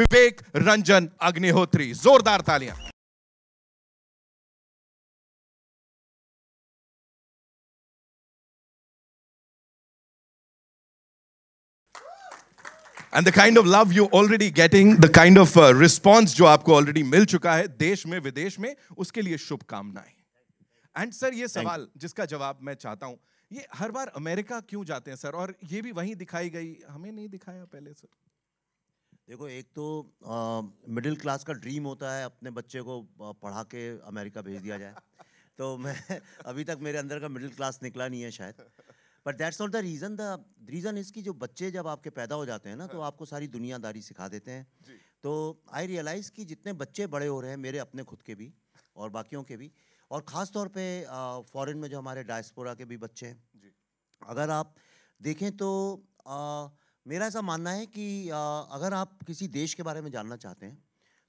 विवेक रंजन अग्निहोत्री जोरदार तालियां the the kind of you already getting, the kind of uh, response जो आपको ऑलरेडी मिल चुका है देश में विदेश में उसके लिए शुभकामनाएं एंड सर ये सवाल जिसका जवाब मैं चाहता हूं ये हर बार अमेरिका क्यों जाते हैं सर और ये भी वहीं दिखाई गई हमें नहीं दिखाया पहले सर देखो एक तो मिडिल क्लास का ड्रीम होता है अपने बच्चे को पढ़ा के अमेरिका भेज दिया जाए तो मैं अभी तक मेरे अंदर का मिडिल क्लास निकला नहीं है शायद but that's not the reason the reason इसकी जो बच्चे जब आपके पैदा हो जाते हैं ना तो हाँ। आपको सारी दुनियादारी सिखा देते हैं तो आई रियलाइज़ कि जितने बच्चे बड़े हो रहे हैं मेरे अपने खुद के भी और बाकियों के भी और ख़ास तौर पर फॉरन में जो हमारे डायस्पोरा के भी बच्चे हैं अगर आप देखें तो आ, मेरा ऐसा मानना है कि अगर आप किसी देश के बारे में जानना चाहते हैं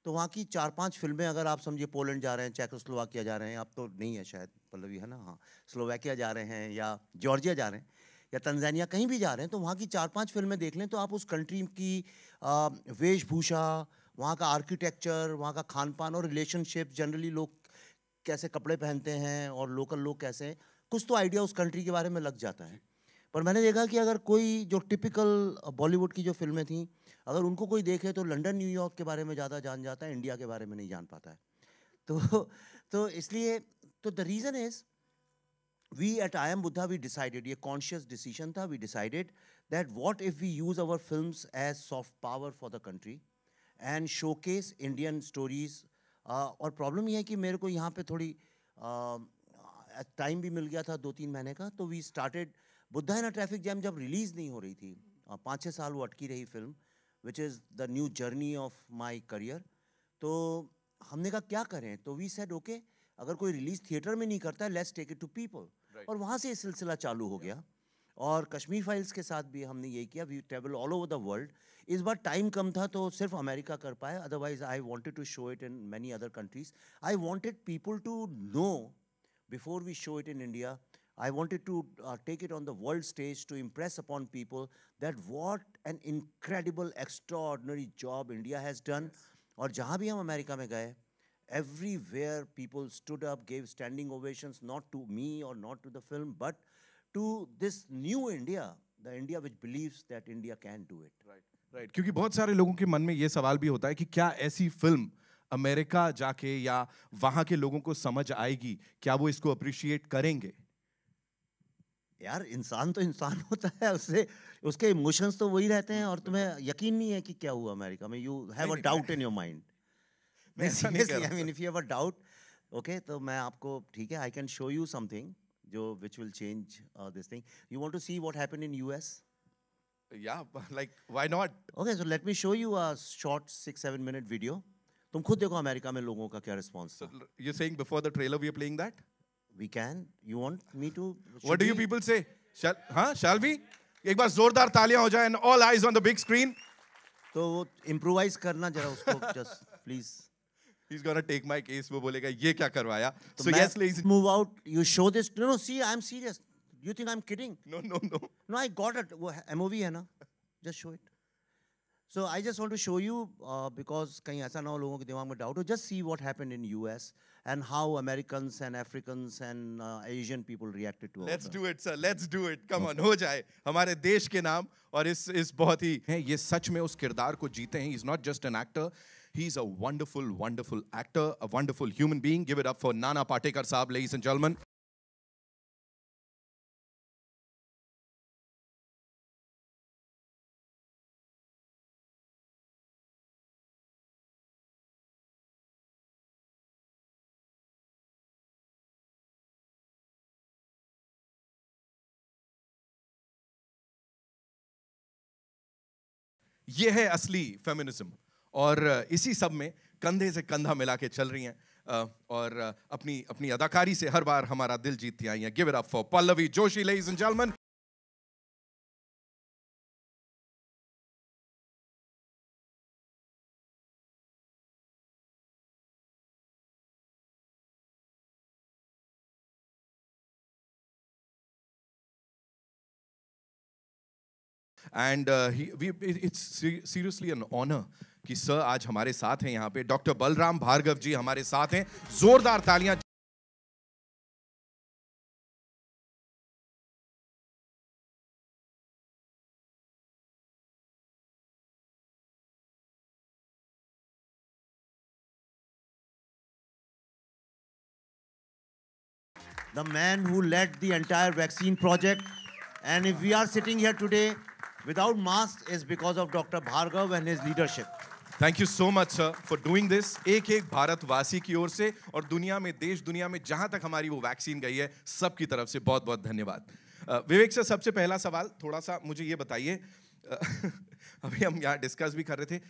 तो वहाँ की चार पांच फिल्में अगर आप समझिए पोलैंड जा रहे हैं स्लोवाकिया जा रहे हैं आप तो नहीं है शायद पल्लवी है ना हाँ स्लोवाकिया जा रहे हैं या जॉर्जिया जा रहे हैं या तंजानिया कहीं भी जा रहे हैं तो वहाँ की चार पांच फिल्में देख लें तो आप उस कंट्री की वेशभूषा वहाँ का आर्किटेक्चर वहाँ का खान पान और रिलेशनशिप जनरली लोग कैसे कपड़े पहनते हैं और लोकल लोग कैसे हैं कुछ तो आइडिया उस कंट्री के बारे में लग जाता है पर मैंने देखा कि अगर कोई जो टिपिकल बॉलीवुड की जो फिल्में थी अगर उनको कोई देखे तो लंडन न्यूयॉर्क के बारे में ज़्यादा जान जाता है इंडिया के बारे में नहीं जान पाता है तो तो इसलिए तो the reason is we at I am Buddha we decided ये कॉन्शियस डिसीजन था we decided that what if we use our film as soft power for the country and showcase Indian stories और problem यह है कि मेरे को यहाँ पर थोड़ी टाइम uh, भी मिल गया था दो तीन महीने का तो we started Buddha in a traffic jam जब रिलीज़ नहीं हो रही थी पाँच छः साल वो अटकी रही film which is the new journey of my career तो हमने कहा क्या करें तो वी सेड ओके अगर कोई रिलीज़ थिएटर में नहीं करता है let's take it to people और वहाँ से ये सिलसिला चालू हो गया और कश्मीर फाइल्स के साथ भी हमने ये किया we travel all over the world इस बार टाइम कम था तो सिर्फ अमेरिका कर पाए otherwise I wanted to show it in many other countries I wanted people to know before we show it in India I wanted to uh, take it on the world stage to impress upon people that what an incredible, extraordinary job India has done. Or और we went हम America everywhere people stood up, gave standing ovations, not to me or not to the film, but to this new India, the India which believes that India can do it. Right, right. Because बहुत सारे लोगों के mind में ये सवाल भी होता है कि क्या ऐसी फिल्म अमेरिका जाके या वहाँ के लोगों को समझ आएगी क्या वो इसको अप्रिशिएट करेंगे यार इंसान तो इंसान होता है उससे उसके इमोशंस तो वही रहते हैं और तुम्हें यकीन नहीं है कि क्या हुआ अमेरिका में you have a doubt in your mind मैं seriously I mean if you have a doubt okay तो मैं आपको ठीक है I can show you something जो which will change this thing you want to see what happened in US या like why not okay so let me show you a short 6 7 minute video तुम खुद देखो America में लोगों का क्या response था you saying before the trailer we are playing that We can. You want me to? What do we? you people say? Shall, huh? Shall we? एक बार जोरदार तालियां हो जाए and all eyes on the big screen तो वो improvise करना जरा उसको just please He's gonna take my case. वो बोलेगा ये क्या करवाया? तो so yes, ladies. Move out. You show this. No, no. See, I'm serious. You think I'm kidding? No, no, no. No, I got it. वो MOV है ना? Just show it. So I just want to show you uh, because कहीं ऐसा ना हो लोगों के दिमाग में doubt हो. Just see what happened in US. Uh, and how Americans and Africans and uh, Asian people reacted to it. Let's do it, sir. Let's do it. Come on, हो जाए हमारे देश के नाम और इस इस बहुत ही हैं ये सच में उस किरदार को जीते He's not just an actor. He's a wonderful, wonderful actor, a wonderful human being. Give it up for Nana Patekar Saab, ladies and gentlemen. ये है असली फेमिनिज्म और इसी सब में कंधे से कंधा मिला के चल रही हैं और अपनी अपनी अदाकारी से हर बार हमारा दिल जीतती आई हैं give it up for Pallavi Joshi ladies and gentleman and it's seriously an honour कि सर आज हमारे साथ हैं यहाँ पे डॉक्टर बलराम भार्गव जी हमारे साथ हैं जोरदार तालियां the man who led the entire vaccine project. And if we are sitting here today, without mask is because of Dr. Bhargav and his leadership. Thank you so much sir for doing this एक एक भारतवासी की ओर से और दुनिया में देश दुनिया में जहां तक हमारी वो वैक्सीन गई है सबकी तरफ से बहुत बहुत धन्यवाद विवेक सर सबसे पहला सवाल थोड़ा सा मुझे ये बताइए अभी हम यहाँ डिस्कस भी कर रहे थे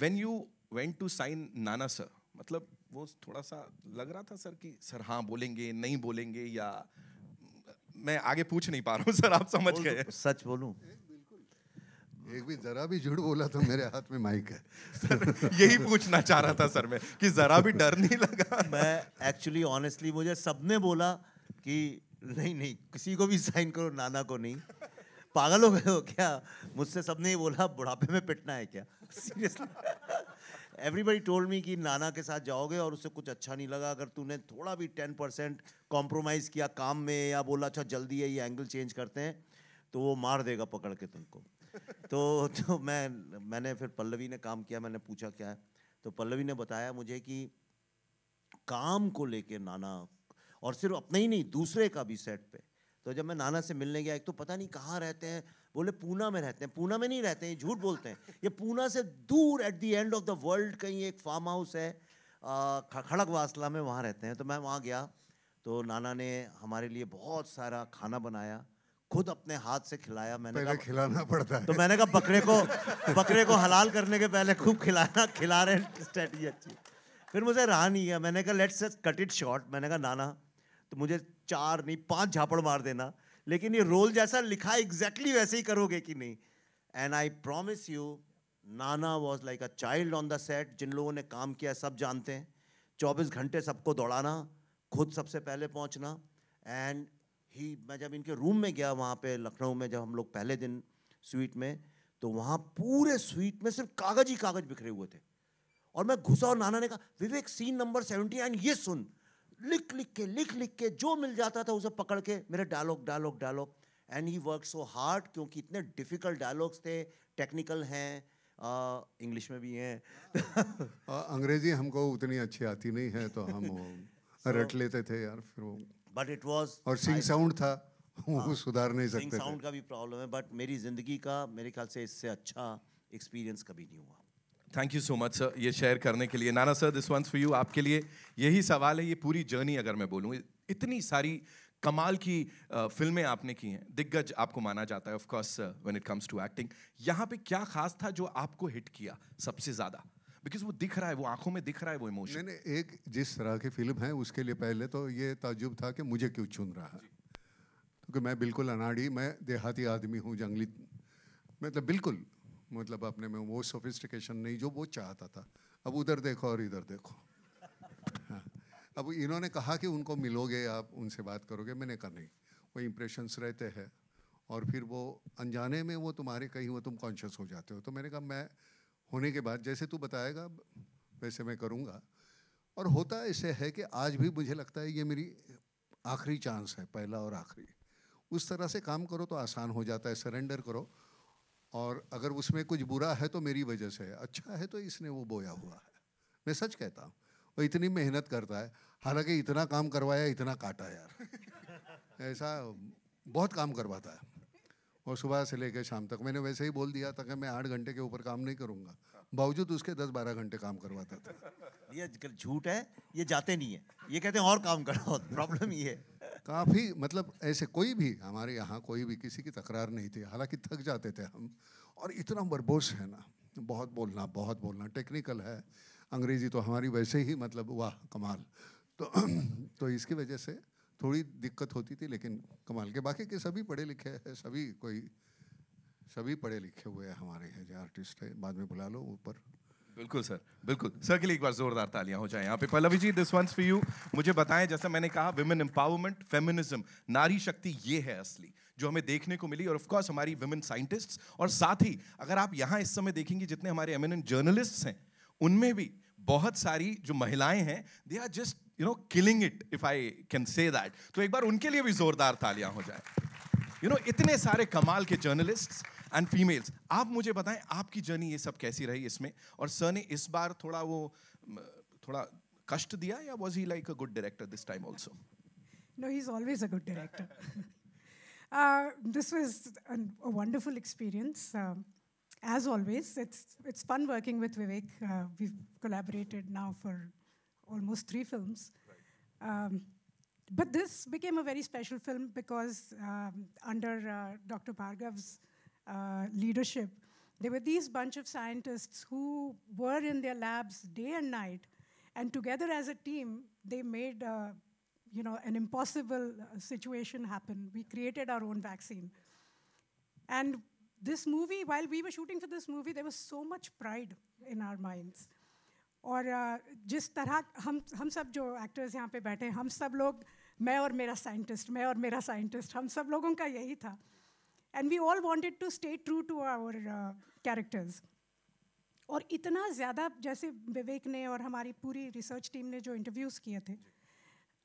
वेन यू वेंट टू साइन नाना सर मतलब वो थोड़ा सा लग रहा था सर कि सर हाँ बोलेंगे नहीं बोलेंगे या मैं आगे पूछ नहीं पा रहा हूँ सर आप समझ गए तो सच बोलूँ एक भी जरा भी झूठ बोला तो मेरे हाथ में माइक है सर यही पूछना चाह रहा था सर मैं कि जरा भी डर नहीं लगा मैं एक्चुअली ऑनेस्टली मुझे सबने बोला कि नहीं नहीं किसी को भी साइन करो नाना को नहीं पागल हो गए हो क्या मुझसे सबने ही बोला बुढ़ापे में पिटना है क्या सीरियसली एवरीबडी टोल्ड मी कि नाना के साथ जाओगे और उसे कुछ अच्छा नहीं लगा अगर तूने थोड़ा भी टेन परसेंट कॉम्प्रोमाइज़ किया काम में या बोला अच्छा जल्दी है ये एंगल चेंज करते हैं तो वो मार देगा पकड़ के तुमको तो तो मैं मैंने फिर पल्लवी ने काम किया मैंने पूछा क्या है तो पल्लवी ने बताया मुझे कि काम को लेके नाना और सिर्फ अपने ही नहीं दूसरे का भी सेट पे तो जब मैं नाना से मिलने गया एक तो पता नहीं कहाँ रहते हैं बोले पूना में रहते हैं पूना में नहीं रहते हैं झूठ बोलते हैं ये पूना से दूर at the end of the world कहीं एक फार्म हाउस है खड़क वासला में वहाँ रहते हैं तो मैं वहाँ गया तो नाना ने हमारे लिए बहुत सारा खाना बनाया खुद अपने हाथ से खिलाया मैंने पहले खिलाना पड़ता तो है तो मैंने कहा बकरे को बकरे को हलाल करने के पहले खूब खिलाना खिला रहे हैं अच्छी फिर मुझे रहा नहीं गया मैंने कहा लेट्स कट इट शॉर्ट मैंने कहा नाना तो मुझे चार नहीं पांच झापड़ मार देना लेकिन ये रोल जैसा लिखा एग्जैक्टली वैसे ही करोगे कि नहीं and I promise you Nana was like a child on the set जिन लोगों ने काम किया सब जानते हैं चौबीस घंटे सबको दौड़ाना खुद सबसे पहले पहुंचना एंड ही मैं जब इनके रूम में गया वहाँ पे लखनऊ में जब हम लोग पहले दिन स्वीट में तो वहाँ पूरे स्वीट में सिर्फ कागज ही कागज बिखरे हुए थे और मैं घुसा और नाना ने कहा Vivek scene number seventy nine ये सुन लिख लिख के लिख लिख के जो मिल जाता था उसे पकड़ के मेरे dialogue dialogue dialogue and he work so hard क्योंकि इतने डिफिकल्ट डायलॉग्स थे टेक्निकल हैं इंग्लिश में भी हैं अंग्रेजी हमको उतनी अच्छी आती नहीं है तो हम रट लेते थे यार फिर वो बट इट वॉज और सिंग साउंड था वो हाँ, सुधार नहीं सकते सिंग साउंड का भी प्रॉब्लम है बट मेरी जिंदगी का मेरे ख्याल से इससे अच्छा एक्सपीरियंस कभी नहीं हुआ thank you so much sir ये शेयर करने के लिए Nana sir this one's for you आपके लिए यही सवाल है ये पूरी जर्नी अगर मैं बोलूँ इतनी सारी कमाल की फिल्में आपने की हैं दिग्गज आपको माना जाता है of course when it comes to acting यहाँ पे क्या खास था जो आपको हिट किया सबसे ज़्यादा बिकॉज वो दिख रहा है वो आंखों में दिख रहा है वो इमोशन मैंने एक जिस तरह की फिल्म है उसके लिए पहले तो ये ताजुब था कि मुझे क्यों चुन रहा है क्योंकि मैं बिल्कुल अनाड़ी मैं देहाती आदमी हूँ जंगली मतलब बिल्कुल मतलब अपने में वो सोफिस्टिकेशन नहीं जो वो चाहता था अब उधर देखो और इधर देखो हाँ। अब इन्होंने कहा कि उनको मिलोगे आप उनसे बात करोगे मैंने कहा नहीं वो इम्प्रेशंस रहते हैं और फिर वो अनजाने में वो तुम्हारे कहीं वो तुम कॉन्शियस हो जाते हो तो मैंने कहा मैं होने के बाद जैसे तू बताएगा वैसे मैं करूँगा और होता ऐसे है कि आज भी मुझे लगता है ये मेरी आखिरी चांस है पहला और आखिरी उस तरह से काम करो तो आसान हो जाता है सरेंडर करो और अगर उसमें कुछ बुरा है तो मेरी वजह से है अच्छा है तो इसने वो बोया हुआ है मैं सच कहता हूँ वो इतनी मेहनत करता है हालांकि इतना काम करवाया इतना काटा यार ऐसा बहुत काम करवाता है और सुबह से लेकर शाम तक मैंने वैसे ही बोल दिया था कि मैं आठ घंटे के ऊपर काम नहीं करूँगा बावजूद उसके दस बारह घंटे काम करवाता था ये झूठ है ये जाते नहीं है ये कहते हैं और काम करो प्रॉब्लम ये है काफ़ी मतलब ऐसे कोई भी हमारे यहाँ कोई भी किसी की तकरार नहीं थी हालांकि थक जाते थे हम और इतना बरबोश है ना बहुत बोलना बहुत बोलना टेक्निकल है अंग्रेज़ी तो हमारी वैसे ही मतलब वाह कमाल तो तो इसकी वजह से थोड़ी दिक्कत होती थी लेकिन कमाल के बाकी के सभी पढ़े लिखे हैं सभी कोई सभी पढ़े लिखे हुए हैं हमारे हैं जो आर्टिस्ट है बाद में बुला लो ऊपर बिल्कुल सर बिल्कुल सर के लिए एक बार जोरदार तालियां हो जाए यहाँ पे Pallavi ji this one's for you मुझे बताएं जैसे मैंने कहा विमेन एम्पावरमेंट फेमिनिज्म नारी शक्ति ये है असली जो हमें देखने को मिली और ऑफ कोर्स हमारी विमेन साइंटिस्ट्स और साथ ही अगर आप यहाँ इस समय देखेंगे जितने हमारे एमिनेंट जर्नलिस्ट हैं उनमें भी बहुत सारी जो महिलाएं हैं they are just you know killing it if I can say that तो एक बार उनके लिए भी जोरदार तालियां हो जाए यू you नो know, इतने सारे कमाल के जर्नलिस्ट एंड फीमेल्स आप मुझे बताएं आपकी जर्नी ये सब कैसी रही इसमें और सर ने इस बार थोड़ा वो थोड़ा कष्ट दिया या was he like a good director this time also no he is always a good director this was a wonderful experience As always, it's, it's fun working with Vivek. Uh, we've collaborated now for almost three films. Um, but this became a very special film because um, under uh, Dr. Bhargav's uh, leadership, there were these bunch of scientists who were in their labs day and night, and together as a team, they made uh, you know, an impossible uh, situation happen. We created our own vaccine. And this movie, while we were shooting for this movie, there was so much pride in our minds. और जिस तरह हम हम सब जो actors यहाँ पे बैठे हैं हम सब लोग मैं और मेरा साइंटिस्ट मैं और मेरा साइंटिस्ट हम सब लोगों का यही था and we all wanted to stay true to our characters और इतना ज़्यादा जैसे विवेक ने और हमारी पूरी रिसर्च टीम ने जो इंटरव्यूज़ किए थे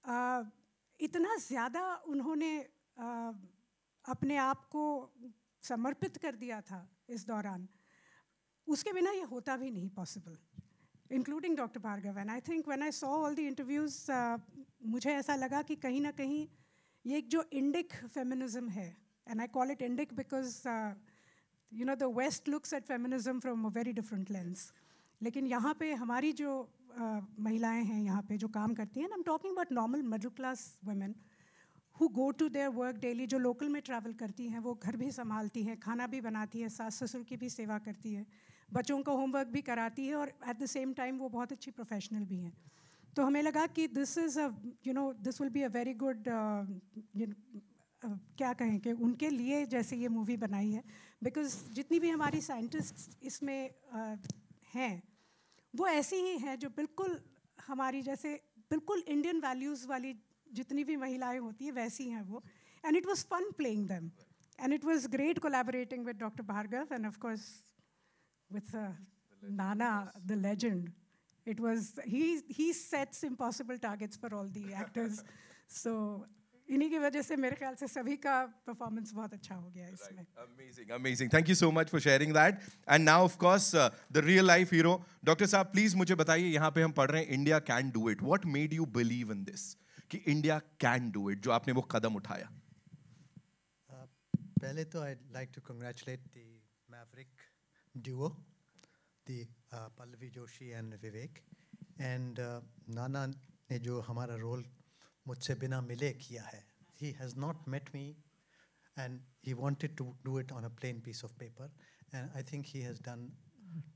uh, इतना ज़्यादा उन्होंने uh, अपने आप को समर्पित कर दिया था इस दौरान उसके बिना ये होता भी नहीं possible including Dr. Bhargav. And I think when I saw all the interviews, uh, मुझे ऐसा लगा कि कहीं ना कहीं ये एक जो इंडिक फेमिनिज्म है and I call it indic because uh, you know the West looks at feminism from a very different lens. लेकिन यहाँ पे हमारी जो uh, महिलाएं हैं यहाँ पे जो काम करती हैं I am talking about normal middle class women who go to their work daily जो लोकल में ट्रैवल करती हैं वो घर भी संभालती हैं खाना भी बनाती है सास ससुर की भी सेवा करती है बच्चों का होमवर्क भी कराती है और एट द सेम टाइम वो बहुत अच्छी प्रोफेशनल भी हैं तो हमें लगा कि this is a you know this will be a very good क्या कहें कि उनके लिए जैसे ये मूवी बनाई है बिकॉज जितनी भी हमारी साइंटिस्ट इसमें uh, हैं वो ऐसी ही हैं जो बिल्कुल हमारी जैसे बिल्कुल इंडियन वैल्यूज़ वाली जितनी भी महिलाएं होती हैं वैसी हैं वो and it was fun playing them and it was great collaborating with doctor Bhargav and of course with Nana the legend it was he sets impossible targets for all the actors so इन्हीं की वजह से मेरे ख्याल से सभी का परफॉर्मेंस बहुत अच्छा हो गया इसमें amazing amazing thank you so much for sharing that and now of course the real life hero doctor साहब प्लीज मुझे बताइए यहां पे हम पढ़ रहे हैं India can do it what made you believe in this कि इंडिया कैन डू इट जो आपने वो कदम उठाया uh, पहले तो I like to congratulate the maverick duo the Pallavi Joshi and Vivek and Nana ने जो हमारा रोल मुझसे बिना मिले किया है he has not met me and he wanted to do it on a plain piece of paper and I think he has done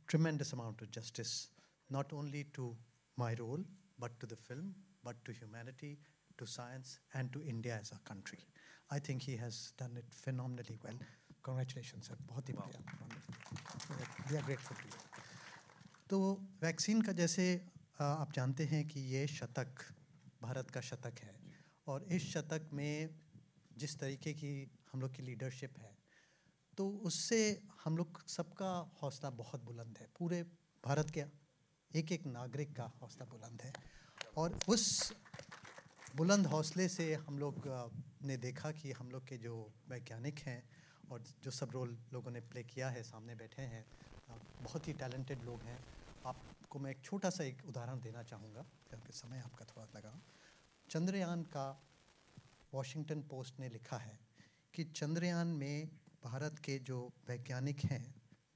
tremendous amount of justice not only to my role but to the film but to humanity, to science, and to India as a country. I think he has done it phenomenally well. Congratulations, sir. बहुत ही बढ़िया we are grateful to you तो vaccine का जैसे आप जानते हैं कि ये शतक भारत का शतक है और इस शतक में जिस तरीके की हम लोग की लीडरशिप है तो उससे हम लोग सबका हौसला बहुत बुलंद है पूरे भारत के एक एक नागरिक का हौसला बुलंद है और उस बुलंद हौसले से हम लोग ने देखा कि हम लोग के जो वैज्ञानिक हैं और जो सब रोल लोगों ने प्ले किया है सामने बैठे हैं बहुत ही टैलेंटेड लोग हैं आपको मैं एक छोटा सा एक उदाहरण देना चाहूँगा क्योंकि समय आपका थोड़ा लगा चंद्रयान का वॉशिंगटन पोस्ट ने लिखा है कि चंद्रयान में भारत के जो वैज्ञानिक हैं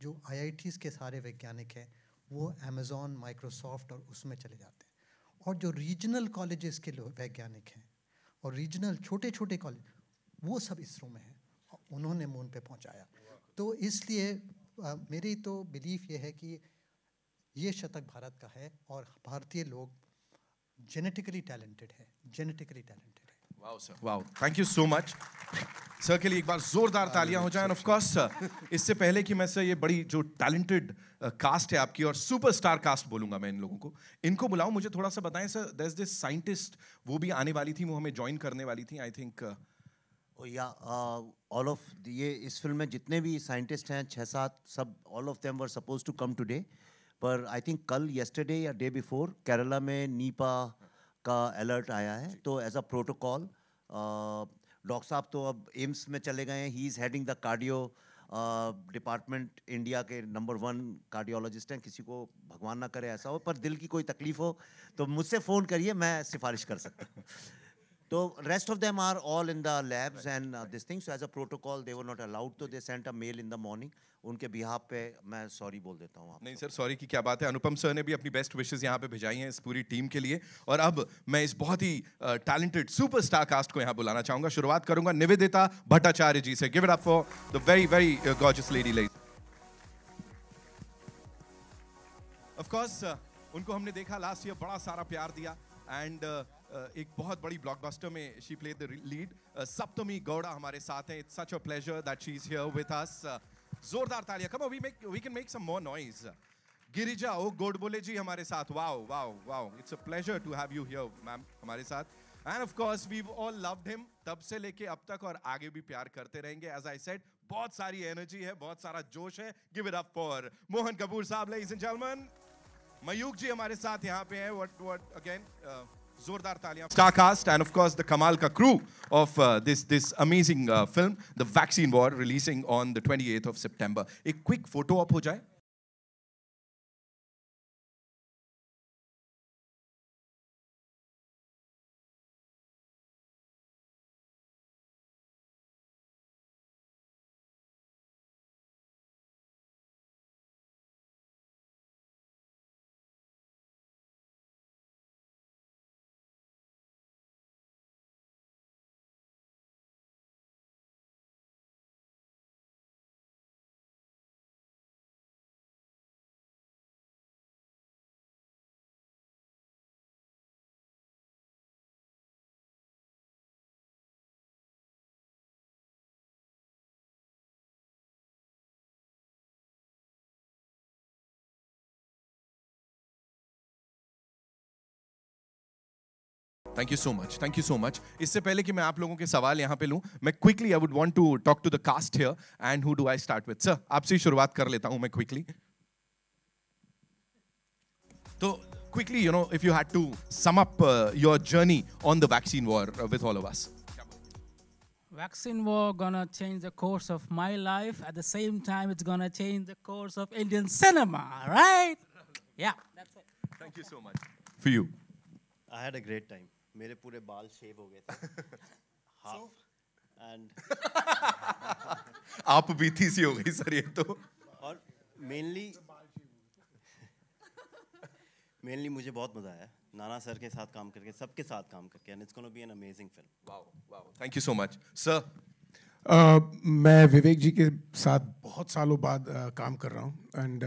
जो आईआईटीज़ के सारे वैज्ञानिक हैं वो अमेज़ॉन माइक्रोसॉफ्ट और उसमें चले जाते हैं और जो रीजनल कॉलेजेस के लोग वैज्ञानिक हैं और रीजनल छोटे छोटे कॉलेज वो सब इसरो में हैं उन्होंने मून पे पहुंचाया तो इसलिए मेरी तो बिलीफ ये है कि ये शतक भारत का है और भारतीय लोग जेनेटिकली टैलेंटेड है genetically talented wow sir wow thank you so much sir के लिए एक बार जोरदार तालियां हो जाए ऑफ कोर्स सर इससे पहले कि मैं सर ये बड़ी जो टैलेंटेड कास्ट uh, है आपकी और सुपरस्टार कास्ट बोलूंगा मैं इन लोगों को इनको बुलाऊं मुझे थोड़ा सा बताएं सर दस दिस साइंटिस्ट वो भी आने वाली थी वो हमें ज्वाइन करने वाली थी I think yeah all of ये इस फिल्म में जितने भी साइंटिस्ट हैं छः सात सब all of them were suppose to come today पर आई थिंक कल येस्टरडे या डे बिफोर केरला में नीपा का अलर्ट आया है तो एज अ प्रोटोकॉल डॉक्टर साहब तो अब एम्स में चले गए हैं he is heading the cardio department India के नंबर वन कार्डियोलॉजिस्ट हैं किसी को भगवान ना करे ऐसा हो पर दिल की कोई तकलीफ हो तो मुझसे फ़ोन करिए मैं सिफारिश कर सकता हूँ तो rest of them are all in the labs and this things as a protocol they were not allowed to they sent a mail in the morning उनके बिहाब पे मैं सॉरी बोल देता हूँ नहीं सर सॉरी की क्या बात है अनुपम सर ने भी अपनी बेस्ट विशेज यहाँ पे भिजाई हैं इस पूरी टीम के लिए और अब मैं इस बहुत ही टैलेंटेड सुपरस्टार कास्ट को यहाँ बुलाना चाहूंगा शुरुआत करूंगा निवेदिता भट्टाचार्य जी से give it up for the very very gorgeous lady lady of course उनको हमने देखा लास्ट ईयर बड़ा सारा प्यार दिया एंड uh, uh, एक बहुत बड़ी ब्लॉकबस्टर में she play the lead Saptami Gowda हमारे साथ हैं it's such a pleasure that she is here with us जोरदार तालियां come we make we can make some more noise Girija Oak Godbole ji हमारे साथ wow wow wow it's a pleasure to have you here ma'am हमारे साथ and of course we all loved him तब से लेके अब तक और आगे भी प्यार करते रहेंगे एज आई सेड बहुत सारी एनर्जी है बहुत सारा जोश है give it up for Mohan Kapoor साहब ladies and gentleman Mayukh ji हमारे साथ यहां पे हैं what what again Starcast star cast, and of course the Kamalka crew of uh, this, this amazing uh, film, The Vaccine War, releasing on the 28th of September. A quick photo op, ho jai. Thank you so much thank you so much इससे पहले कि मैं आप लोगों के सवाल यहाँ पे लूँ मैं quickly I would want to talk to the cast here and who do I start with sir आपसे ही शुरुआत कर लेता हूँ मैं क्विकली तो quickly you know if you had to sum up your journey on the vaccine war with all of us Vaccine war gonna change the course of my life. At the same time, it's gonna change the course of Indian cinema, right? Yeah, that's it. Thank you so much. For you. I had a great time. मेरे पूरे बाल शेव हो गए थे half and आप बीती सी हो गई सर ये तो और मेनली तो मेनली मुझे बहुत मजा आया नाना सर के साथ काम करके सबके साथ काम करके and it's gonna be an amazing film wow wow thank you so much sir मैं विवेक जी के साथ बहुत सालों बाद काम कर रहा हूं एंड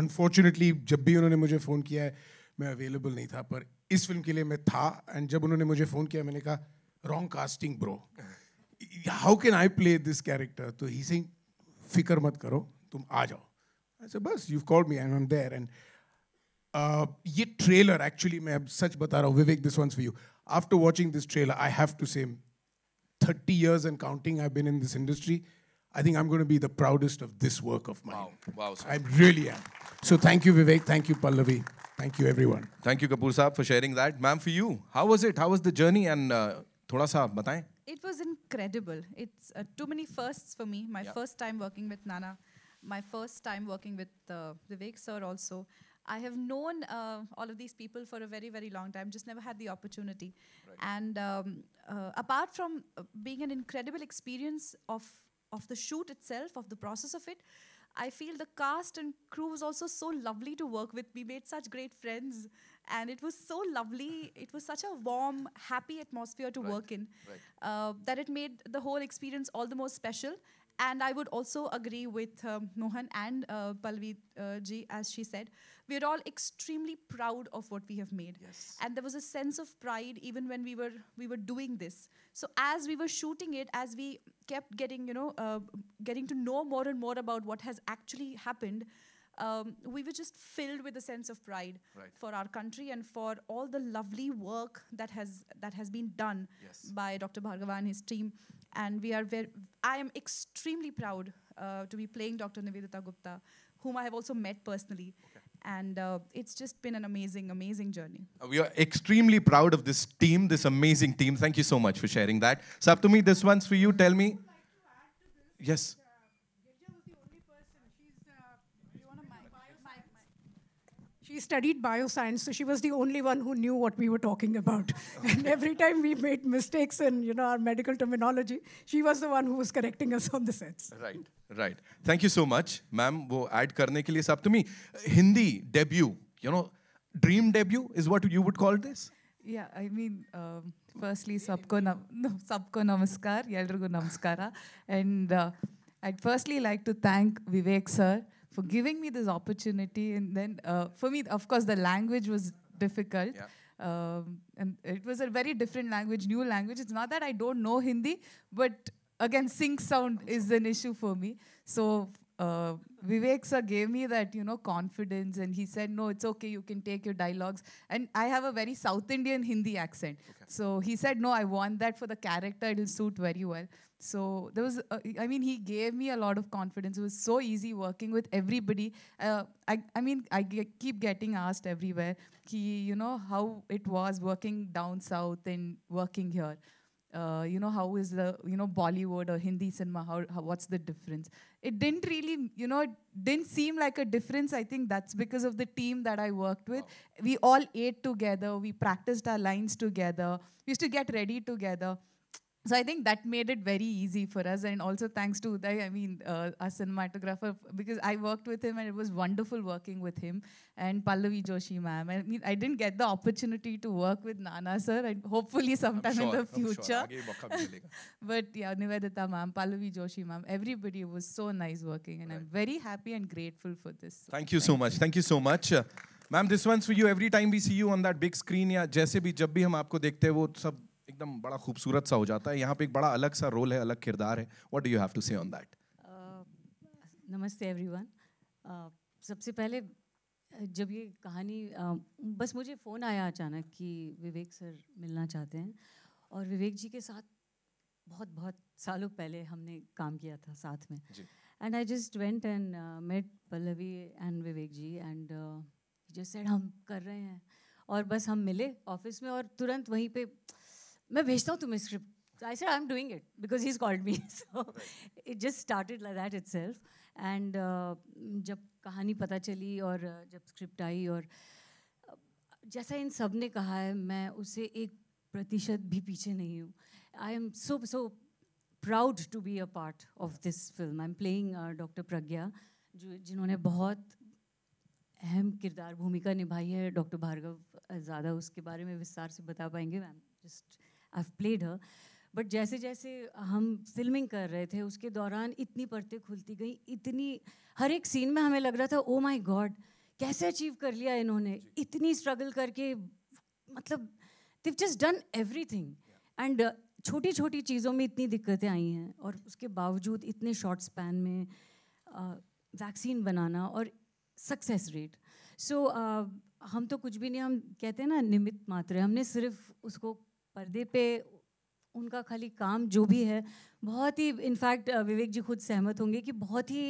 अनफॉर्चुनेटली जब भी उन्होंने मुझे फ़ोन किया है मैं अवेलेबल नहीं था पर इस फिल्म के लिए मैं था एंड जब उन्होंने मुझे फ़ोन किया मैंने कहा wrong casting bro how can I play this character तो ही सिंह फिक्र मत करो तुम आ जाओ अच्छा बस you call me and am there एंड ये ट्रेलर एक्चुअली मैं अब सच बता रहा हूँ Vivek this one's for you after watching this trailer I have to same thirty years and counting I been in this industry I think I'm going to be the proudest of this work of mine. Wow, wow sir. I really am. So thank you, Vivek. Thank you, Pallavi. Thank you, everyone. Thank you, Kapoor Saab, for sharing that. Ma'am, for you, how was it? How was the journey? And uh, thoda sa bataye. It was incredible. It's uh, too many firsts for me. My yeah. first time working with Nana. My first time working with uh, Vivek sir also. I have known uh, all of these people for a very, very long time, just never had the opportunity. Right. And um, uh, apart from uh, being an incredible experience of of the shoot itself, of the process of it. I feel the cast and crew was also so lovely to work with. We made such great friends, and it was so lovely. It was such a warm, happy atmosphere to right. work in right. uh, that it made the whole experience all the more special. And I would also agree with um, Mohan and uh, Palvi uh, ji, as she said, we are all extremely proud of what we have made. Yes. And there was a sense of pride even when we were we were doing this. So as we were shooting it, as we kept getting, you know, uh, getting to know more and more about what has actually happened, um, we were just filled with a sense of pride right. for our country and for all the lovely work that has that has been done yes. by Dr. Bhargava and his team. And we are very, I am extremely proud uh, to be playing Dr. Nivedita Gupta, whom I have also met personally and uh, it's just been an amazing, amazing journey. Uh, we are extremely proud of this team, this amazing team. Thank you so much for sharing that. Saptumi, this one's for you. Tell me. Yes. she studied bioscience, so she was the only one who knew what we were talking about. Okay. And every time we made mistakes in you know our medical terminology, she was the one who was correcting us on the sets. Right, right. Thank you so much, ma'am. वो add करने के लिए to me. Hindi debut, you know, dream debut is what you would call this. Yeah, I mean, um, firstly, sabko nam no, sabko namaskar, yelrigu namaskara, and uh, I'd firstly like to thank Vivek sir for giving me this opportunity. And then uh, for me, of course, the language was difficult. Yeah. Um, and it was a very different language, new language. It's not that I don't know Hindi, but again, sync sound is an issue for me. So uh, Vivek sir gave me that, you know, confidence and he said, no, it's okay, you can take your dialogues. And I have a very South Indian Hindi accent. Okay. So he said, no, I want that for the character, it'll suit very well. So there was, a, uh, I mean, he gave me a lot of confidence. It was so easy working with everybody. Uh, I, I mean, I keep getting asked everywhere, he, you know, how it was working down south and working here. Uh, you know, how is the, you know, Bollywood or Hindi cinema, how, how, what's the difference? It didn't really, you know, it didn't seem like a difference. I think that's because of the team that I worked with. Wow. We all ate together. We practiced our lines together. We used to get ready together so I think that made it very easy for us, and also thanks to Uday, I mean, uh, our cinematographer, because I worked with him and it was wonderful working with him and Pallavi Joshi ma'am. I mean, I didn't get the opportunity to work with Nana sir, and hopefully sometime sure, in the future. Sure. but yeah, Nivedita ma'am, Pallavi Joshi ma'am, everybody was so nice working, and right. I'm very happy and grateful for this. Thank you Thank so much. Thank you so much. Uh, This one's for you. Every time we see you on that big screen, screen या जैसे भी जब भी हम आपको देखते हैं एकदम बड़ा खूबसूरत सा हो जाता है यहाँ पे एक बड़ा अलग सा रोल है अलग किरदार है what do you have to say on that नमस्ते एवरीवन uh, सबसे पहले uh, जब ये कहानी uh, बस मुझे फ़ोन आया अचानक कि विवेक सर मिलना चाहते हैं और विवेक जी के साथ बहुत बहुत सालों पहले हमने काम किया था साथ में and I just went and met Pallavi and Vivek ji and just said हम कर रहे हैं और बस हम मिले ऑफिस में और तुरंत वहीं पे uh, मैं भेजता हूँ तुम्हें script I sir I am doing it because he is called me so it just started like that it एंड जब कहानी पता चली और uh, जब स्क्रिप्ट आई और uh, जैसा इन सब ने कहा है मैं उसे एक प्रतिशत भी पीछे नहीं हूँ I am so so proud to be a part of this film I am playing doctor Pragya जो जिन्होंने बहुत अहम किरदार भूमिका निभाई है डॉक्टर भार्गव ज़्यादा उसके बारे में विस्तार से बता पाएंगे ma'am just I played her but जैसे जैसे हम फिल्मिंग कर रहे थे उसके दौरान इतनी परतें खुलती गई इतनी हर एक सीन में हमें लग रहा था ओ माई गॉड कैसे अचीव कर लिया इन्होंने इतनी स्ट्रगल करके मतलब दिव just done everything and छोटी छोटी चीज़ों में इतनी दिक्कतें आई हैं और उसके बावजूद इतने शॉर्ट स्पैन में वैक्सीन uh, बनाना और सक्सेस रेट सो हम तो कुछ भी नहीं हम कहते हैं ना निमित मात्र हमने सिर्फ उसको पर्दे पे उनका खाली काम जो भी है बहुत ही इनफैक्ट विवेक जी खुद सहमत होंगे कि बहुत ही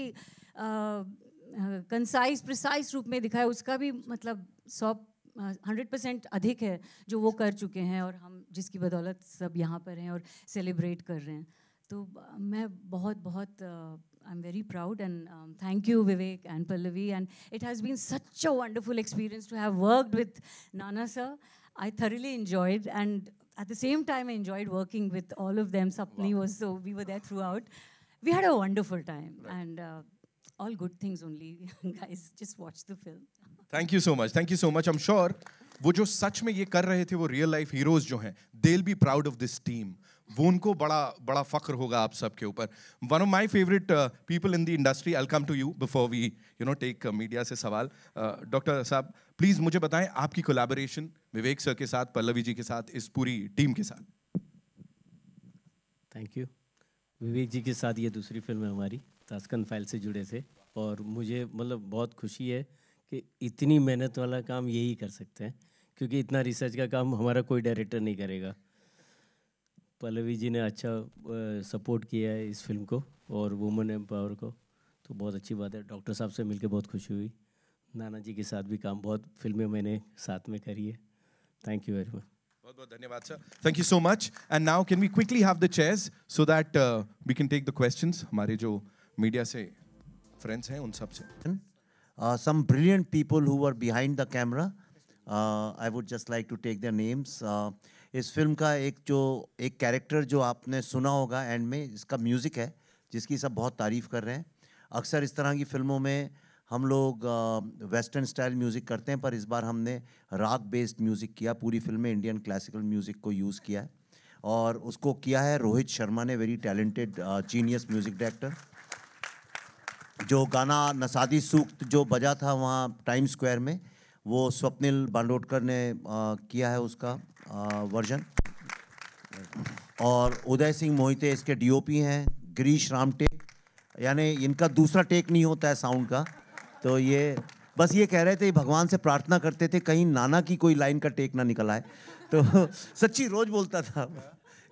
कंसाइज प्रिसाइज रूप में दिखाया उसका भी मतलब सौ हंड्रेड परसेंट अधिक है जो वो कर चुके हैं और हम जिसकी बदौलत सब यहाँ पर हैं और सेलिब्रेट कर रहे हैं तो मैं बहुत बहुत I am very proud and thank you Vivek and Pallavi and it has been such a wonderful experience to have worked with Nana sir I thoroughly enjoyed and at the same time, I enjoyed working with all of them. Sapni wow. was so, we were there throughout. We had a wonderful time. Right. And uh, all good things only, guys. Just watch the film. Thank you so much. Thank you so much. I'm sure वो जो सच में ये कर रहे थे वो real life heroes जो हैं they be proud of this team वो उनको बड़ा बड़ा फख्र होगा आप सबके ऊपर one of my favourite people in the industry welcome to you before we you know take media से सवाल डॉक्टर uh, साहब प्लीज़ मुझे बताएं आपकी कोलैबोरेशन विवेक सर के साथ पल्लवी जी के साथ इस पूरी टीम के साथ थैंक यू विवेक जी के साथ ये दूसरी फिल्म है हमारी तास्कन फाइल से जुड़े थे और मुझे मतलब बहुत खुशी है कि इतनी मेहनत वाला काम यही कर सकते हैं क्योंकि इतना रिसर्च का काम हमारा कोई डायरेक्टर नहीं करेगा पल्लवी जी ने अच्छा सपोर्ट किया है इस फिल्म को और वुमेन एम्पावर को तो बहुत अच्छी बात है डॉक्टर साहब से मिलकर बहुत खुशी हुई नाना जी के साथ भी काम बहुत फिल्में मैंने साथ में करी है Thank you very much. बहुत बहुत धन्यवाद sir thank you so much and now can we quickly have the chairs so that we can take the questions हमारे जो मीडिया से फ्रेंड्स हैं उन सब से some brilliant people who are behind the camera I would just like to take the names इस film का एक जो एक कैरेक्टर जो आपने सुना होगा एंड में इसका म्यूज़िक है जिसकी सब बहुत तारीफ़ कर रहे हैं अक्सर इस तरह की फिल्मों में हम लोग वेस्टर्न स्टाइल म्यूज़िक करते हैं पर इस बार हमने राग बेस्ड म्यूज़िक किया पूरी फिल्म में इंडियन क्लासिकल म्यूज़िक को यूज़ किया है और उसको किया है रोहित शर्मा ने very talented genius music director जो गाना नसादी सूक्त जो बजा था वहाँ टाइम स्क्वायर में वो स्वप्निल बांडोडकर ने आ, किया है उसका आ, वर्जन और उदय सिंह मोहिते इसके डीओपी हैं गिरीश रामटेक यानी इनका दूसरा टेक नहीं होता है साउंड का तो ये बस ये कह रहे थे भगवान से प्रार्थना करते थे कहीं नाना की कोई लाइन का टेक ना निकल आए तो सच्ची रोज बोलता था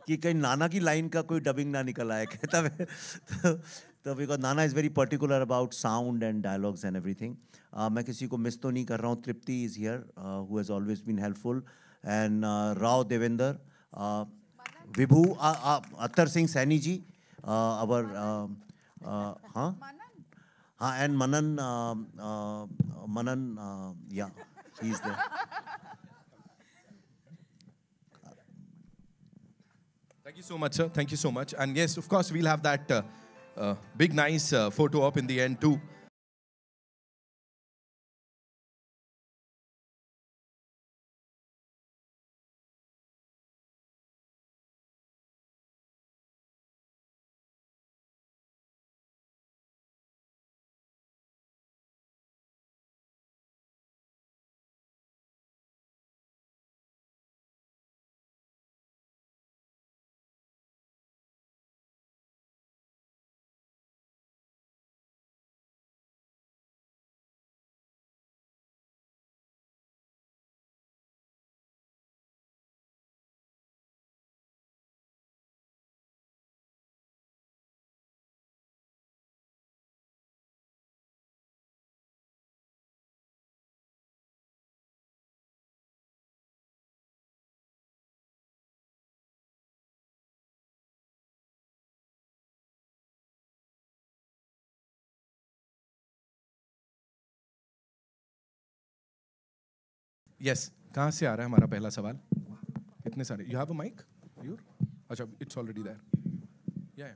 कि कहीं नाना की लाइन का कोई डबिंग ना निकल आए कहता मैं तो तो because Nana is very particular about sound and dialogues and everything मैं किसी को मिस तो नहीं कर रहा हूँ Tripti is here who has always been helpful and Rao Devender Vibhu Attar Singh Saini ji our हाँ Uh, and Manan, um, uh, Manan, uh, yeah, he's there. Thank you so much, sir. Thank you so much. And yes, of course, we'll have that uh, uh, big, nice photo up in the end, too. Yes yes. कहाँ से आ रहा है हमारा पहला सवाल इतने सारे you have a mic your अच्छा इट्स ऑलरेडी देयर या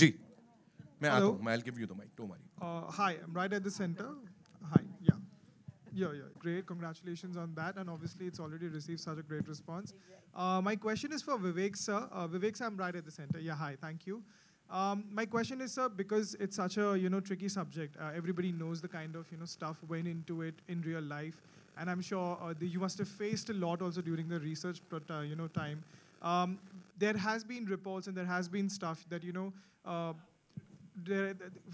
जी मैं आता हूँ I give you the mic to मारी hi I am right at the centre hi yeah Yeah, yeah, great. Congratulations on that. And obviously, it's already received such a great response. Uh, my question is for Vivek, sir. Uh, Vivek, sir, I'm right at the center. Yeah, hi. Thank you. Um, my question is, sir, because it's such a you know tricky subject. Uh, everybody knows the kind of you know stuff went into it in real life, and I'm sure uh, the, you must have faced a lot also during the research uh, you know time. Um, there has been reports and there has been stuff that you know uh,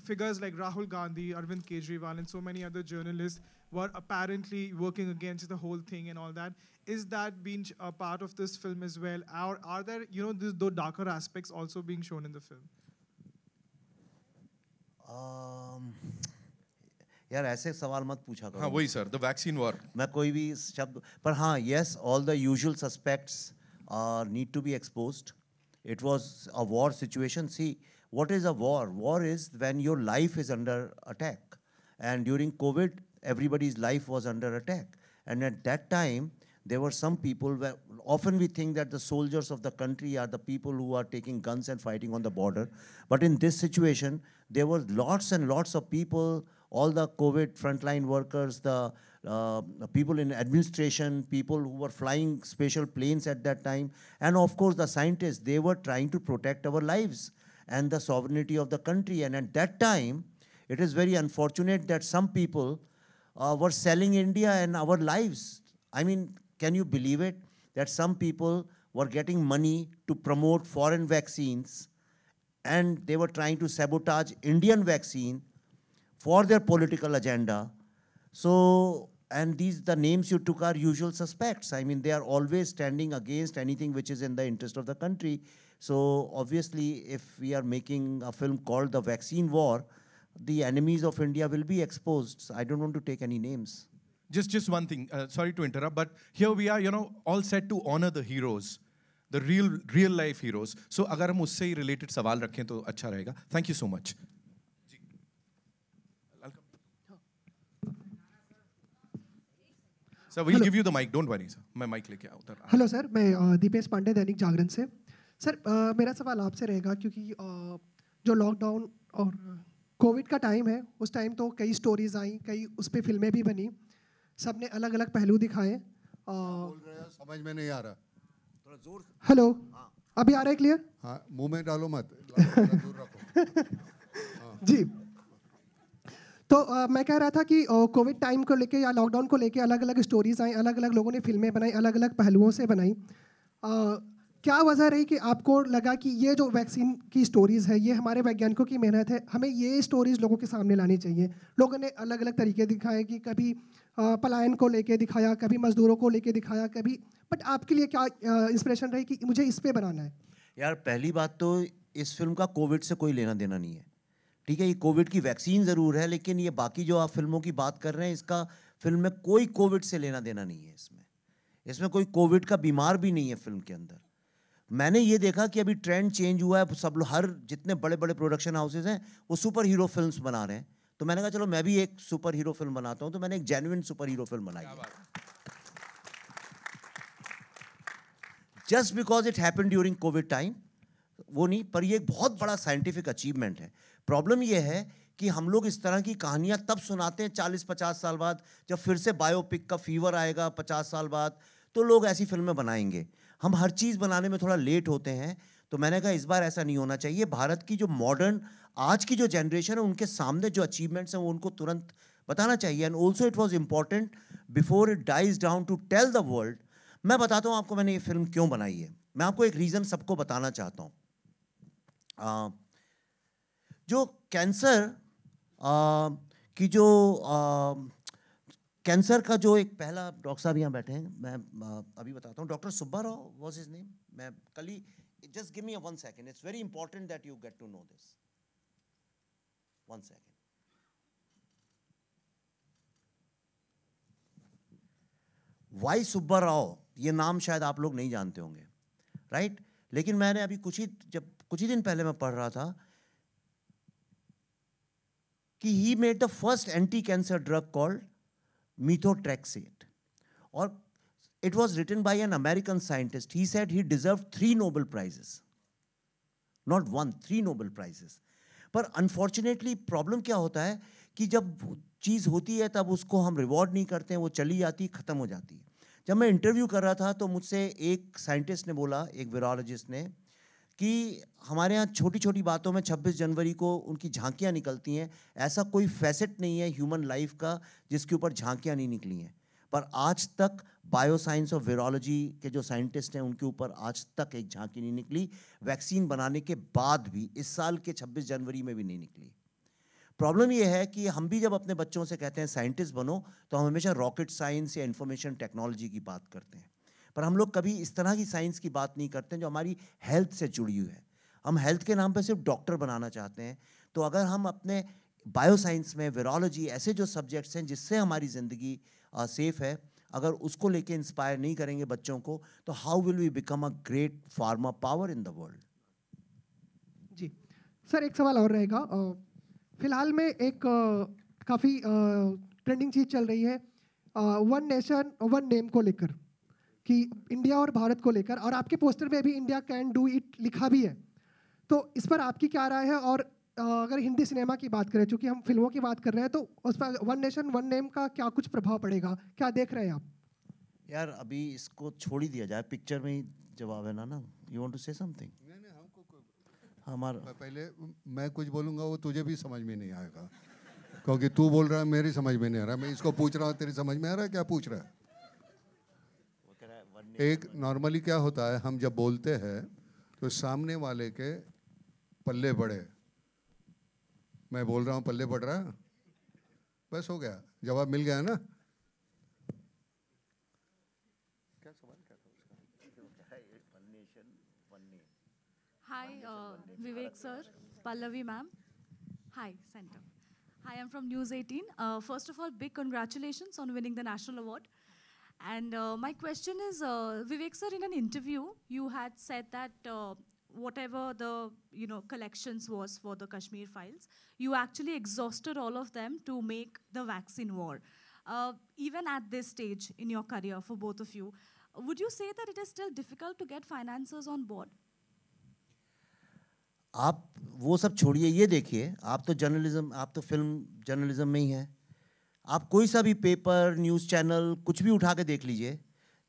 figures like Rahul Gandhi, Arvind Kejriwal, and so many other journalists were apparently working against the whole thing and all that. Is that being a part of this film as well? Or are there, you know, these, those darker aspects also being shown in the film? Um, यार ऐसे सवाल मत पूछा करो हाँ वही sir the vaccine war मैं कोई भी शब्द पर हाँ yes all the usual suspects need to be exposed it was a war situation see what is a war? War is when your life is under attack. And during COVID, everybody's life was under attack. And at that time, there were some people where often we think that the soldiers of the country are the people who are taking guns and fighting on the border. But in this situation, there were lots and lots of people, all the COVID frontline workers, the uh, people in administration, people who were flying special planes at that time, and of course the scientists, they were trying to protect our lives and the sovereignty of the country. And at that time, it is very unfortunate that some people uh, were selling India and our lives. I mean, can you believe it? That some people were getting money to promote foreign vaccines and they were trying to sabotage Indian vaccine for their political agenda. So, and these, the names you took are usual suspects. I mean, they are always standing against anything which is in the interest of the country. So obviously, if we are making a film called The Vaccine War, the enemies of India will be exposed. So I don't want to take any names. Just, just one thing. Uh, sorry to interrupt, but here we are, you know, all set to honor the heroes, the real, real life heroes. So, अगर हम उससे ही related सवाल रखें तो अच्छा रहेगा. Thank you so much. Sir will give you the mic don't worry sir मैं mic लेके आऊँ उधर हेलो सर मैं दीपेश पांडे दैनिक जागरण से सर आ, मेरा सवाल आपसे रहेगा क्योंकि आ, जो लॉकडाउन और कोविड का टाइम है उस टाइम तो कई स्टोरीज आई कई उस पर फिल्में भी बनी सब ने अलग अलग पहलू दिखाए समझ में नहीं आ रहा थोड़ा जोर हेलो हाँ। अभी आ रहा है क्लियर हाँ मुंह में डालो मत जी तो आ, मैं कह रहा था कि कोविड टाइम को लेके या लॉकडाउन को लेके अलग अलग स्टोरीज आई अलग अलग लोगों ने फिल्में बनाई अलग अलग पहलुओं से बनाई क्या वजह रही कि आपको लगा कि ये जो वैक्सीन की स्टोरीज है ये हमारे वैज्ञानिकों की मेहनत है हमें ये स्टोरीज लोगों के सामने लानी चाहिए लोगों ने अलग अलग तरीके दिखाए कि कभी पलायन को लेके दिखाया कभी मजदूरों को लेके दिखाया कभी बट आपके लिए क्या इंस्पिरेशन रही कि मुझे इस पर बनाना है यार पहली बात तो इस फिल्म का कोविड से कोई लेना देना नहीं है ठीक है ये कोविड की वैक्सीन ज़रूर है लेकिन ये बाकी जो आप फिल्मों की बात कर रहे हैं इसका फिल्म में कोई कोविड से लेना देना नहीं है इसमें इसमें कोई कोविड का बीमार भी नहीं है फिल्म के अंदर मैंने ये देखा कि अभी ट्रेंड चेंज हुआ है सब लोग हर जितने बड़े बड़े प्रोडक्शन हाउसेज हैं वो सुपर हीरो फिल्म बना रहे हैं तो मैंने कहा चलो मैं भी एक सुपर हीरो फिल्म बनाता हूँ तो मैंने एक जेन्यन सुपर हीरो फिल्म बनाई just because it happen during Covid time वो नहीं पर ये एक बहुत बड़ा साइंटिफिक अचीवमेंट है प्रॉब्लम ये है कि हम लोग इस तरह की कहानियाँ तब सुनाते हैं चालीस पचास साल बाद जब फिर से बायोपिक का फीवर आएगा पचास साल बाद तो लोग ऐसी फिल्में बनाएंगे हम हर चीज़ बनाने में थोड़ा लेट होते हैं तो मैंने कहा इस बार ऐसा नहीं होना चाहिए भारत की जो मॉडर्न आज की जो जनरेशन है उनके सामने जो अचीवमेंट्स हैं वो उनको तुरंत बताना चाहिए and also it was important before it dies down to tell the world मैं बताता हूँ आपको मैंने ये फिल्म क्यों बनाई है मैं आपको एक रीज़न सबको बताना चाहता हूँ जो कैंसर की जो कैंसर का जो एक पहला डॉक्टर साहब यहाँ बैठे हैं मैं अभी बताता हूँ doctor Subba Rao was his name मैं कल ही just give me one second it's very important that you get to know this one second why Subba Rao ये नाम शायद आप लोग नहीं जानते होंगे राइट right? लेकिन मैंने अभी कुछ ही जब कुछ ही दिन पहले मैं पढ़ रहा था कि he made the first anti cancer drug called methotrexate. Or it was written by an American scientist. He said he deserved three Nobel Prizes. Not one, three Nobel Prizes. But unfortunately, problem kya hota hai? कि जब चीज़ होती है तब उसको हम reward नहीं करते हैं वो चली जाती ख़त्म हो जाती है जब मैं इंटरव्यू कर रहा था तो मुझसे एक साइंटिस्ट ने बोला एक वीरोलॉजिस्ट ने कि हमारे यहाँ छोटी छोटी बातों में 26 जनवरी को उनकी झांकियाँ निकलती हैं ऐसा कोई फैसेट नहीं है ह्यूमन लाइफ का जिसके ऊपर झांकियाँ नहीं निकली हैं पर आज तक बायोसाइंस और वायरोलॉजी के जो साइंटिस्ट हैं उनके ऊपर आज तक एक झांकी नहीं निकली वैक्सीन बनाने के बाद भी इस साल के 26 जनवरी में भी नहीं निकली प्रॉब्लम यह है कि हम भी जब अपने बच्चों से कहते हैं साइंटिस्ट बनो तो हम हमेशा रॉकेट साइंस या इंफॉर्मेशन टेक्नोलॉजी की बात करते हैं पर हम लोग कभी इस तरह की साइंस की बात नहीं करते जो हमारी हेल्थ से जुड़ी हुई है हम हेल्थ के नाम पर सिर्फ डॉक्टर बनाना चाहते हैं तो अगर हम अपने बायोसाइंस में वायरोलॉजी ऐसे जो सब्जेक्ट्स हैं जिससे हमारी ज़िंदगी सेफ़ है अगर उसको लेके इंस्पायर नहीं करेंगे बच्चों को तो how will we become a great pharma power in the world जी सर एक सवाल और रहेगा फिलहाल में एक काफ़ी ट्रेंडिंग चीज़ चल रही है वन नेशन वन नेम को लेकर कि इंडिया और भारत को लेकर और आपके पोस्टर में भी इंडिया कैन डू इट लिखा भी है तो इस पर आपकी क्या राय है और अगर हिंदी सिनेमा की बात करें चूँकि हम फिल्मों की बात कर रहे हैं तो उस पर वन नेशन वन नेम का क्या कुछ प्रभाव पड़ेगा क्या देख रहे हैं आप यार अभी इसको छोड़ ही दिया जाए पिक्चर में ही जवाब है ना ना you want to say something हमारा पहले मैं कुछ बोलूंगा वो तुझे भी समझ में नहीं आएगा क्योंकि तू बोल रहा है मेरी समझ में नहीं आ रहा मैं इसको पूछ रहा हूँ तेरी समझ में आ रहा है क्या पूछ रहा है एक नॉर्मली मतलब क्या होता है हम जब बोलते हैं तो सामने वाले के पल्ले बढ़े मैं बोल रहा हूँ पल्ले बढ़ रहा बस हो गया जवाब मिल गया ना hi Vivek sir Pallavi ma'am hi centre hi I am from News 18. First of all big congratulations on winning the national award And uh, my question is, uh, Vivek sir, in an interview, you had said that uh, whatever the you know collections was for the Kashmir files, you actually exhausted all of them to make the vaccine war. Uh, even at this stage in your career, for both of you, would you say that it is still difficult to get financiers on board? आप वो सब छोड़िए ये देखिए आप तो journalism आप तो फिल्म जर्नलिज्म में ही हैं आप कोई सा भी पेपर न्यूज़ चैनल कुछ भी उठा के देख लीजिए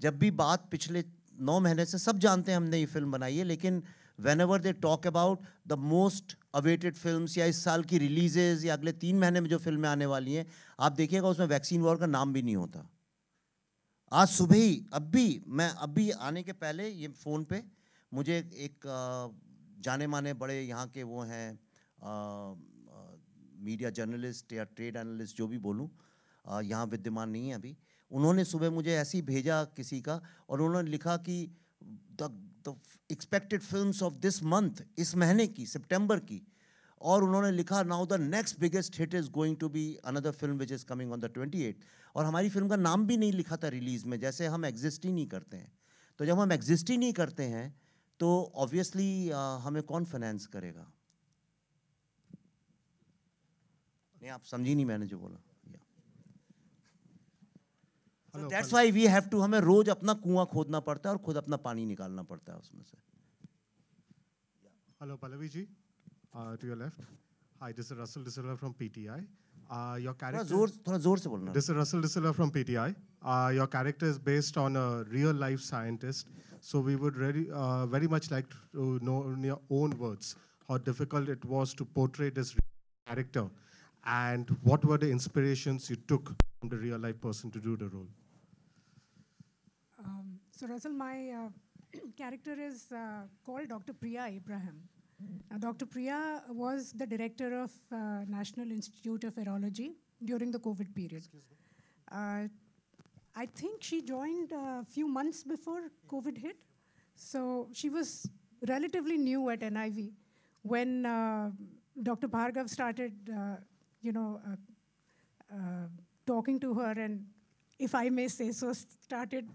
जब भी बात पिछले नौ महीने से सब जानते हैं हमने ये फिल्म बनाई है लेकिन whenever they talk about the most awaited film या इस साल की रिलीजेज या अगले तीन महीने में जो फिल्में आने वाली हैं आप देखिएगा उसमें वैक्सीन वॉर का नाम भी नहीं होता आज सुबह ही अब भी मैं अब भी आने के पहले ये फ़ोन पे मुझे एक जाने माने बड़े यहाँ के वो हैं मीडिया जर्नलिस्ट या ट्रेड एनालिस्ट जो भी बोलूँ यहाँ विद्यमान नहीं है अभी उन्होंने सुबह मुझे ऐसे ही भेजा किसी का और उन्होंने लिखा कि the the expected film of this month इस महीने की सितंबर की और उन्होंने लिखा now the next biggest hit is going to be another film which is coming on the twenty eight और हमारी फिल्म का नाम भी नहीं लिखा था रिलीज़ में जैसे हम एग्जिस्ट ही नहीं करते हैं तो जब हम एग्जिस्ट ही नहीं करते हैं तो ऑब्वियसली हमें कौन फाइनेंस करेगा नहीं आप समझी नहीं मैंने जो बोला that's why we have to हमें रोज अपना कुआं खोदना पड़ता है और खुद अपना पानी निकालना पड़ता है उसमें से hello Pallavi ji to your left hi this is Russell D'Silva from PTI Uh, your character. जोर, थोड़ा जोर से बोलना. This is Russell Disilla from PTI. Uh, your character is based on a real life scientist, so we would really, uh, very much like to know in your own words how difficult it was to portray this character and what were the inspirations you took from the real life person to do the role? Um, so, Russell, my uh, character is uh, called Dr. Priya Abraham. Now, Dr. Priya was the director of uh, National Institute of Virology during the COVID period. Uh, I think she joined a uh, few months before COVID hit. So she was relatively new at NIV when uh, Dr. Bhargav started you know, uh, uh, talking to her and, if I may say so, started,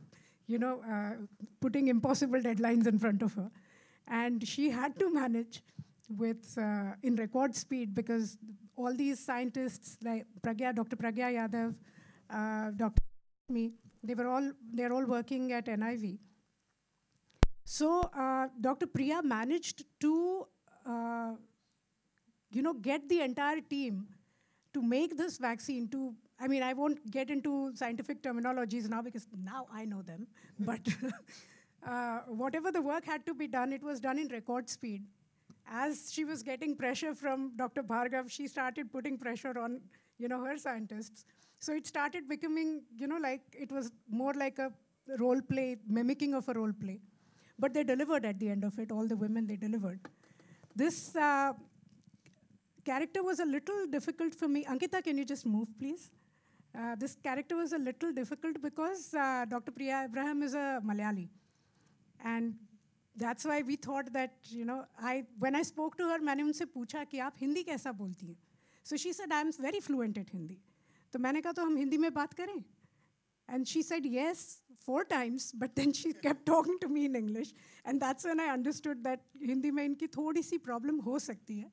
you know, uh, putting impossible deadlines in front of her. And she had to manage with uh, in record speed because all these scientists like Pragya, Dr. Pragya Yadav, uh, Dr. Me, they were all they're all working at NIV. So uh, Dr. Priya managed to, uh, you know, get the entire team to make this vaccine to I mean, I won't get into scientific terminologies now because now I know them. but uh, whatever the work had to be done, it was done in record speed. As she was getting pressure from Dr. Bhargav, she started putting pressure on you know her scientists. So it started becoming you know like it was more like a role play, mimicking of a role play. But they delivered at the end of it. All the women they delivered. This uh, character was a little difficult for me. Ankita, can you just move, please? Uh, this character was a little difficult because uh, Dr. Priya Abraham is a Malayali. And that's why we thought that, you know, I, when I spoke to her, I asked her कि she Hindi कैसा बोलती So she said, I'm very fluent at Hindi. Hindi तो मैंने कहा Hindi हम Hindi And she said yes four times, but then she kept talking to me in English. And that's when I understood that Hindi mein inki thodi si problem ho sakti hai.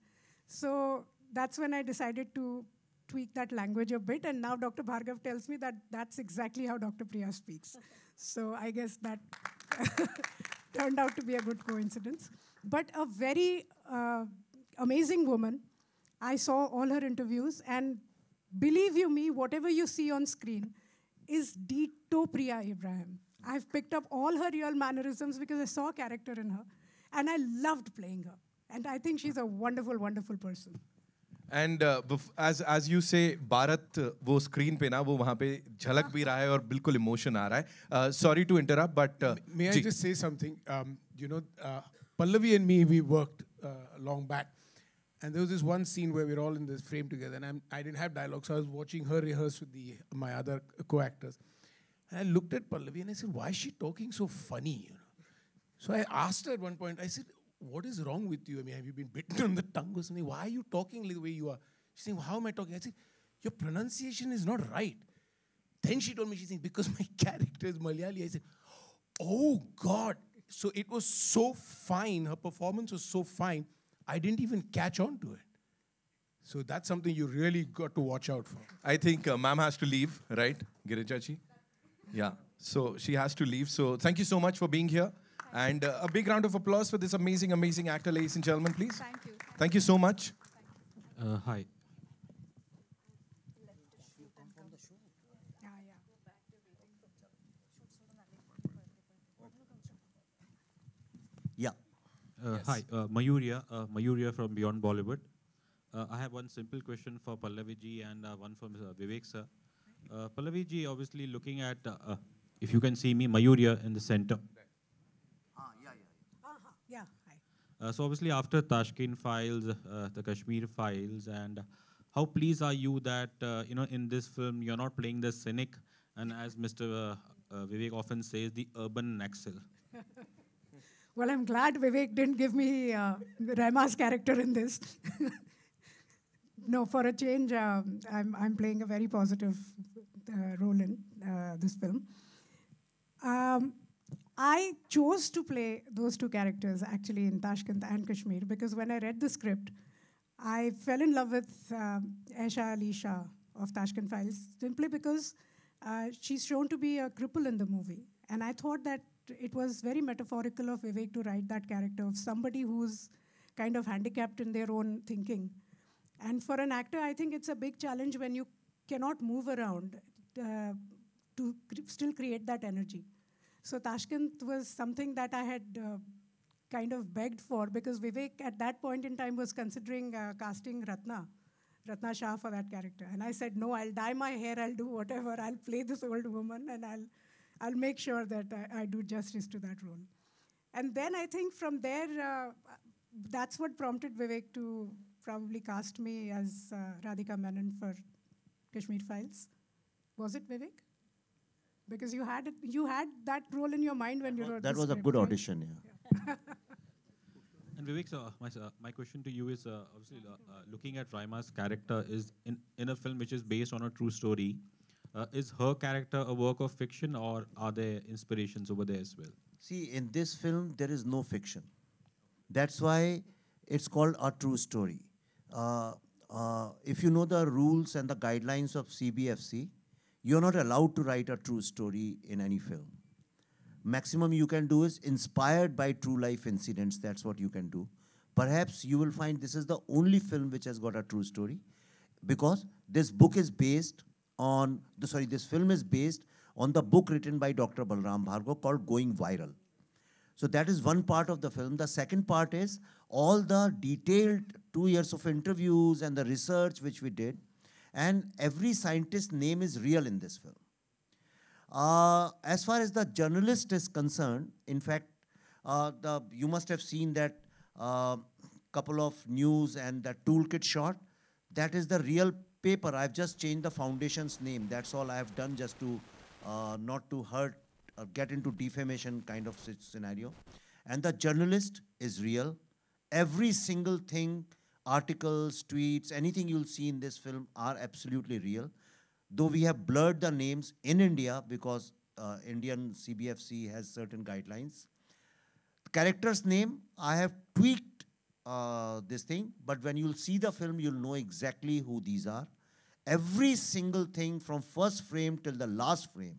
So that's when I decided to tweak that language a bit. And now Dr. Bhargav tells me that that's exactly how Dr. Priya speaks. so I guess that turned out to be a good coincidence. But a very uh, amazing woman. I saw all her interviews, and believe you me, whatever you see on screen is Dito Priya Ibrahim. I've picked up all her real mannerisms because I saw a character in her, and I loved playing her. And I think she's a wonderful, wonderful person. And uh, as as you say Bharat वो screen पे ना वो वहाँ पे झलक भी रहा है और बिल्कुल इमोशन आ रहा है sorry to interrupt but may I just say something you know Pallavi and me we And there was this one scene where we are all in this frame together, and I'm, I didn't have dialogue, so I was watching her rehearse with the, my other co-actors. And I looked at Pallavi and I said, "Why is she talking so funny?" You know? So I asked her at one point. I said, what is wrong with you? I mean, have you been bitten on the tongue or something? Why are you talking the way you are? She's saying, well, How am I talking? I said, Your pronunciation is not right. Then she told me, She's saying, Because my character is Malayali. I said, Oh God. So it was so fine. Her performance was so fine. I didn't even catch on to it. So that's something you really got to watch out for. I think uh, ma'am has to leave, right? Girijachi? Yeah. So she has to leave. So thank you so much for being here. And uh, a big round of applause for this amazing, amazing actor, ladies and gentlemen, please. Thank you. Thank you so much. Uh, hi. Yeah. Uh, yes. Hi, uh, Mayuria, uh, Mayuria from Beyond Bollywood. Uh, I have one simple question for Pallavi ji and uh, one for uh, Vivek sir. Uh, Pallavi ji, obviously looking at, uh, uh, if you can see me, Mayuria in the center. Uh, so obviously after Tashkent files, uh, the Kashmir files, and how pleased are you that uh, you know in this film you're not playing the cynic, and as Mr. Vivek often says, the urban Naxal. well, I'm glad Vivek didn't give me uh, Rama's character in this. no, for a change, um, I'm, I'm playing a very positive uh, role in uh, this film. Um, I chose to play those two characters actually in Tashkent and Kashmir because when I read the script, I fell in love with um, Aisha Alisha of Tashkent Files simply because uh, she's shown to be a cripple in the movie. And I thought that it was very metaphorical of Vivek to write that character of somebody who's kind of handicapped in their own thinking. And for an actor, I think it's a big challenge when you cannot move around uh, to cr still create that energy. So Tashkent was something that I had uh, kind of begged for because Vivek at that point in time was considering uh, casting Ratna, Ratna Shah for that character. And I said, no, I'll dye my hair, I'll do whatever, I'll play this old woman and I'll, I'll make sure that I, I do justice to that role. And then I think from there, uh, that's what prompted Vivek to probably cast me as uh, Radhika Menon for Kashmir Files. Was it Vivek? because you had it, you had that role in your mind when you uh-huh. wrote. That was script, a good right? audition, yeah. yeah. and Vivek, so my, my question to you is uh, obviously uh, uh, looking at Raima's character is in, in a film which is based on a true story. Uh, is her character a work of fiction or are there inspirations over there as well? See, in this film, there is no fiction. That's why it's called a true story. Uh, if you know the rules and the guidelines of CBFC, you're not allowed to write a true story in any film. Maximum you can do is inspired by true life incidents. That's what you can do. Perhaps you will find this is the only film which has got a true story because this book is based on, the, sorry, this film is based on the book written by Dr. Balram Bhargav called Going Viral. So that is one part of the film. The second part is all the detailed two years of interviews and the research which we did and every scientist's name is real in this film. Uh, as far as the journalist is concerned, in fact, uh, the, you must have seen that uh, couple of news and the toolkit shot. That is the real paper. I've just changed the foundation's name. That's all I have done just to uh, not to hurt or get into defamation kind of scenario. And the journalist is real. Every single thing articles, tweets, anything you'll see in this film are absolutely real. Though we have blurred the names in India because uh, Indian CBFC has certain guidelines. The character's name, I have tweaked uh, this thing, but when you'll see the film, you'll know exactly who these are. Every single thing from first frame till the last frame.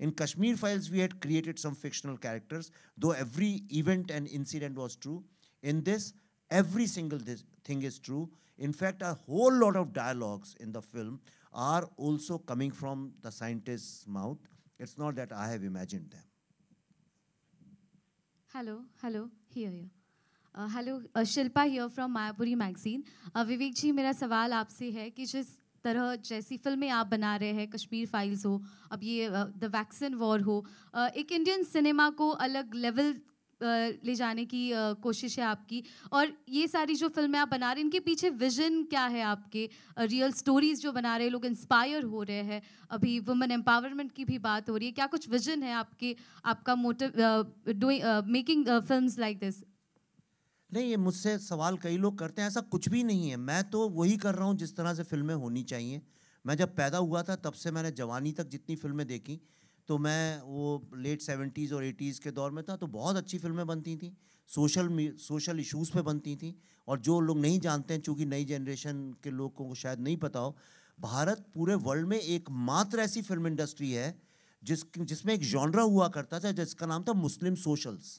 In Kashmir Files, we had created some fictional characters, though every event and incident was true. In this, every single this thing is true. In fact, a whole lot of dialogues in the film are also coming from the scientist's mouth. It's not that I have imagined them. Hello, hello, here, you. Hello Shilpa here from Mayapuri magazine Vivek ji मेरा सवाल आपसे है कि जिस तरह जैसी फिल्में आप बना रहे हैं कश्मीर फाइल्स हो अब ये द वैक्सीन वॉर हो एक इंडियन सिनेमा को अलग लेवल ले जाने की कोशिश है आपकी और ये सारी जो फिल्में आप बना रहे हैं इनके पीछे विजन क्या है आपके रियल स्टोरीज जो बना रहे हैं लोग इंस्पायर हो रहे हैं अभी वुमेन एम्पावरमेंट की भी बात हो रही है क्या कुछ विजन है आपके आपका motive doing making film like this नहीं ये मुझसे सवाल कई लोग करते हैं ऐसा कुछ भी नहीं है मैं तो वही कर रहा हूँ जिस तरह से फिल्में होनी चाहिए मैं जब पैदा हुआ था तब से मैंने जवानी तक जितनी फिल्में देखी तो मैं वो लेट सेवेंटीज़ और एटीज़ के दौर में था तो बहुत अच्छी फिल्में बनती थी सोशल सोशल इश्यूज़ पे बनती थी और जो लोग नहीं जानते हैं चूँकि नई जनरेशन के लोगों को शायद नहीं पता हो भारत पूरे वर्ल्ड में एकमात्र ऐसी फिल्म इंडस्ट्री है जिस जिसमें एक जॉनरा हुआ करता था जिसका नाम था Muslim socials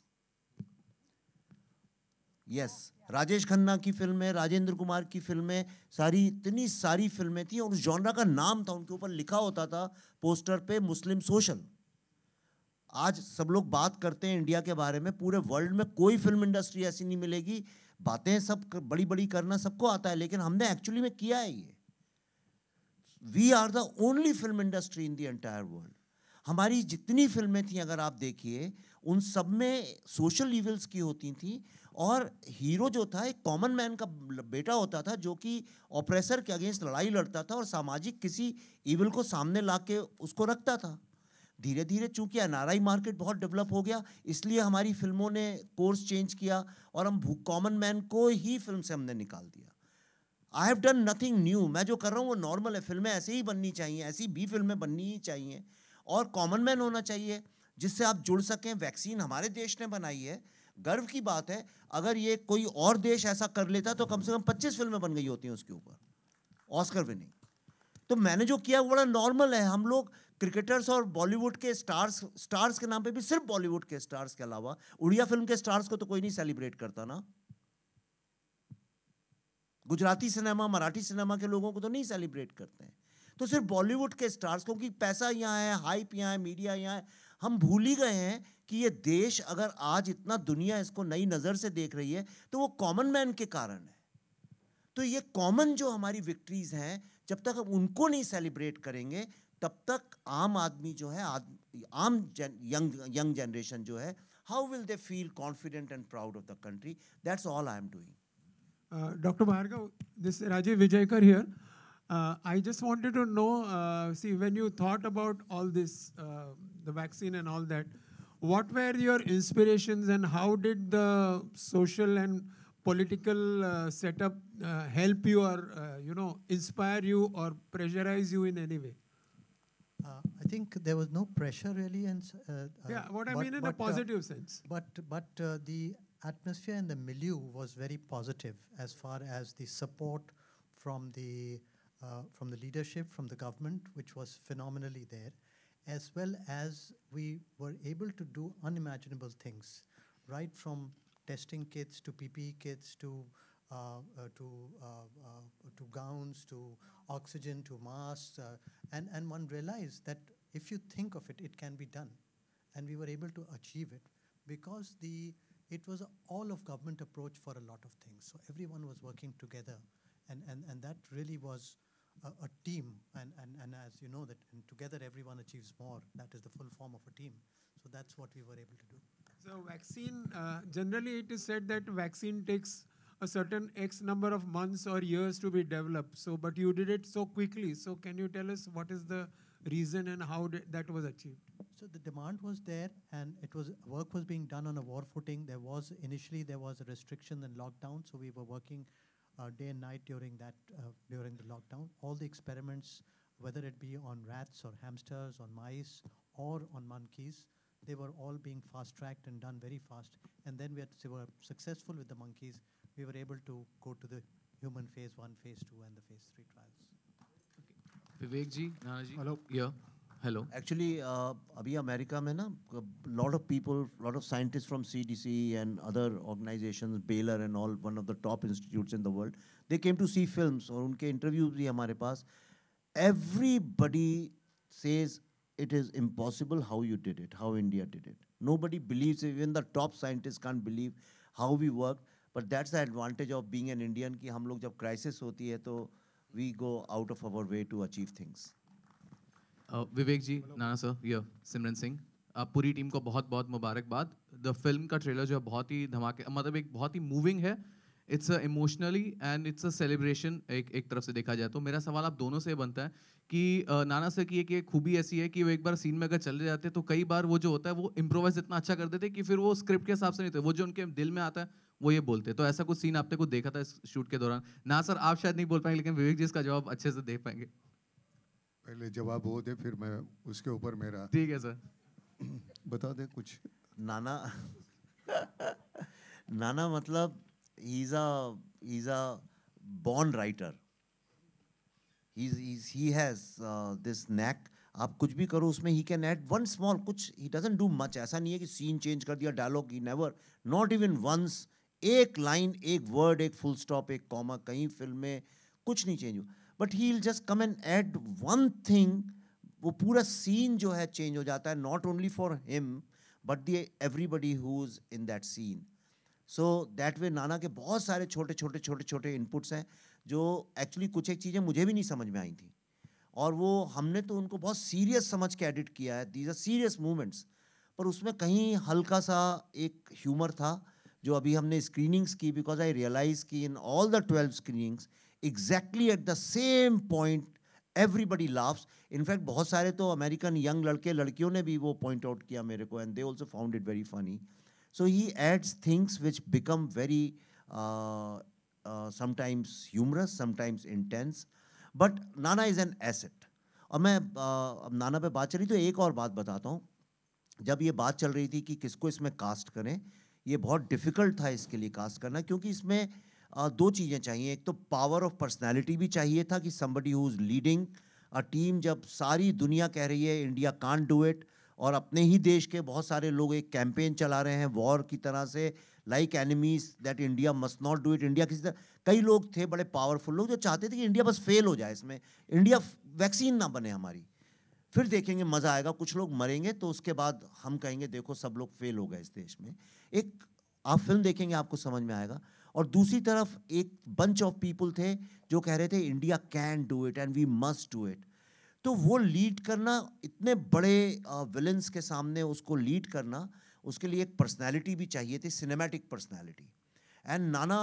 yes Rajesh Khanna की फिल्में राजेंद्र कुमार की फिल्में सारी इतनी सारी फिल्में थी और उस जॉनरा का नाम था उनके ऊपर लिखा होता था पोस्टर पे मुस्लिम सोशल आज सब लोग बात करते हैं इंडिया के बारे में पूरे वर्ल्ड में कोई फिल्म इंडस्ट्री ऐसी नहीं मिलेगी बातें सब बड़ी बड़ी करना सबको आता है लेकिन हमने एक्चुअली में किया है ये we are the only film industry in the entire world हमारी जितनी फिल्में थी अगर आप देखिए उन सब में सोशल इवेंट्स की होती थी और हीरो जो था एक कॉमन मैन का बेटा होता था जो कि ऑपरेसर के अगेंस्ट लड़ाई लड़ता था और सामाजिक किसी इविल को सामने ला के उसको रखता था धीरे धीरे चूंकि एन मार्केट बहुत डेवलप हो गया इसलिए हमारी फिल्मों ने कोर्स चेंज किया और हम कॉमन मैन को ही फिल्म से हमने निकाल दिया I have done nothing new मैं जो कर रहा हूँ वो नॉर्मल है फिल्में ऐसे ही बननी चाहिए ऐसी भी फिल्में बननी ही चाहिए और कॉमन मैन होना चाहिए जिससे आप जुड़ सकें वैक्सीन हमारे देश ने बनाई है गर्व की बात है अगर ये कोई और देश ऐसा कर लेता तो कम से कम पच्चीस फिल्में बन गई होती हैं उसके ऊपर ऑस्कर विनिंग तो मैंने जो किया बड़ा नॉर्मल है हम लोग क्रिकेटर्स और बॉलीवुड के स्टार्स स्टार्स के नाम पे भी सिर्फ बॉलीवुड के स्टार्स के अलावा उड़िया फिल्म के स्टार्स को तो कोई नहीं सेलिब्रेट करता ना गुजराती सिनेमा मराठी सिनेमा के लोगों को तो नहीं सेलिब्रेट करते हैं तो सिर्फ बॉलीवुड के स्टार्स क्योंकि पैसा यहाँ है हाइप यहाँ है मीडिया यहाँ है हम भूल ही गए हैं कि ये देश अगर आज इतना दुनिया इसको नई नज़र से देख रही है तो वो कॉमन मैन के कारण है तो ये कॉमन जो हमारी विक्ट्रीज़ हैं जब तक हम उनको नहीं सेलिब्रेट करेंगे तब तक आम आदमी जो है आद, आम जन, यंग यंग जनरेशन जो है how will they feel confident and proud of the country that's all I am doing doctor Bhargava this Rajiv Vijaykar here I just wanted to know see when you thought about all this the vaccine and all that, what were your inspirations and how did the social and political uh, setup uh, help you or uh, you know inspire you or pressurize you in any way uh, i think there was no pressure really and uh, uh, yeah what i mean in a positive sense but but the atmosphere and the milieu was very positive as far as the support from the from the leadership from the government which was phenomenally there as well as we were able to do unimaginable things, right from testing kits to PPE kits to uh, uh, to uh, uh, to gowns to oxygen to masks, uh, and and one realized that if you think of it, it can be done, and we were able to achieve it because the it was all of government approach for a lot of things. So everyone was working together, and and and that really was a, a team, and, and, and as you know, that and together everyone achieves more. That is the full form of a team. So that's what we were able to do. So vaccine, uh, generally it is said that vaccine takes a certain X number of months or years to be developed. So, but you did it so quickly. So can you tell us what is the reason and how that was achieved? So the demand was there, and it was work was being done on a war footing. There was initially there was a restriction and lockdown, so we were working uh, day and night during that uh, during the lockdown. All the experiments, whether it be on rats or hamsters, on mice or on monkeys, they were all being fast tracked and done very fast. And then we, had, were successful with the monkeys. We were able to go to the human phase one, phase two, and the phase three trials. Okay. Vivek ji, Hello. Yeah. Hello actually uh, अभी America में ना lot of people lot of scientist from C D C and other organization Baylor and all one of the top institute in the world they came to see film और उनके interview भी हमारे पास everybody says it is impossible how you did it how India did it nobody believe even the top scientist can't believe how we work but that's the advantage of being an Indian कि हम लोग जब crisis होती है तो we go out of our way to achieve things Vivek ji Nana sir ये सिमरन सिंह पूरी team को बहुत बहुत मुबारकबाद द फिल्म का ट्रेलर जो है बहुत ही धमाके मतलब एक बहुत ही मूविंग है it's emotionally and it's a celebration एक एक तरफ से देखा जाए तो मेरा सवाल आप दोनों से बनता है कि नाना सर की एक खूबी ऐसी है कि वो एक बार सीन में अगर चले जाते हैं तो कई बार वो जो होता है वो इम्प्रोवाइज इतना अच्छा कर देते कि फिर वो स्क्रिप्ट के हिसाब से नहीं थे वो जो उनके दिल में आता है वो ये बोलते तो ऐसा कुछ सीन आपने कुछ देखा था इस शूट के दौरान ना सर आप शायद नहीं बोल पाएंगे लेकिन विवेक जी इसका जवाब अच्छे से दे पाएंगे पहले जवाब वो दे फिर मैं उसके ऊपर मेरा ठीक है सर बता दे कुछ नाना नाना मतलब he's a he's a born writer he's, he's he uh, आप कुछ भी करो उसमें he can add one small कुछ ही डजेंट डू मच ऐसा नहीं है कि सीन चेंज कर दिया dialogue he never not even once एक लाइन एक वर्ड एक फुल स्टॉप एक कॉमा कहीं फिल्म में कुछ नहीं चेंज हुआ but he just come and add one thing वो पूरा सीन जो है चेंज हो जाता है not only for him but the everybody who is in that scene so that way Nana के बहुत सारे छोटे छोटे छोटे छोटे इनपुट्स हैं जो एक्चुअली कुछ एक चीज़ें मुझे भी नहीं समझ में आई थी और वो हमने तो उनको बहुत सीरियस समझ के एडिट किया है दीज आर सीरियस मूवमेंट्स पर उसमें कहीं हल्का सा एक ह्यूमर था जो अभी हमने स्क्रीनिंग्स की बिकॉज आई रियलाइज़ की in all the twelve screenings exactly at the same point everybody laughs in fact बहुत सारे तो अमेरिकन यंग लड़के लड़कियों ने भी वो पॉइंट आउट किया मेरे को and they also found it very funny so he adds things which become very sometimes humorous sometimes intense but Nana is an asset और मैं uh, अब नाना पे बात चल रही तो एक और बात बताता हूँ जब ये बात चल रही थी कि किसको इसमें कास्ट करें ये बहुत डिफ़िकल्ट था इसके लिए कास्ट करना क्योंकि इसमें दो चीज़ें चाहिए एक तो पावर ऑफ पर्सनैलिटी भी चाहिए था कि somebody who is leading a team जब सारी दुनिया कह रही है इंडिया कान डू इट और अपने ही देश के बहुत सारे लोग एक कैंपेन चला रहे हैं वॉर की तरह से like enemies that India must not do it India किसी तरह कई लोग थे बड़े पावरफुल लोग जो चाहते थे कि इंडिया बस फेल हो जाए इसमें इंडिया वैक्सीन ना बने हमारी फिर देखेंगे मज़ा आएगा कुछ लोग मरेंगे तो उसके बाद हम कहेंगे देखो सब लोग फेल हो गए इस देश में एक आप फिल्म देखेंगे आपको समझ में आएगा और दूसरी तरफ एक बंच ऑफ पीपल थे जो कह रहे थे India can do it and we must do it तो वो लीड करना इतने बड़े विलन्स के सामने उसको लीड करना उसके लिए एक पर्सनैलिटी भी चाहिए थी cinematic personality and Nana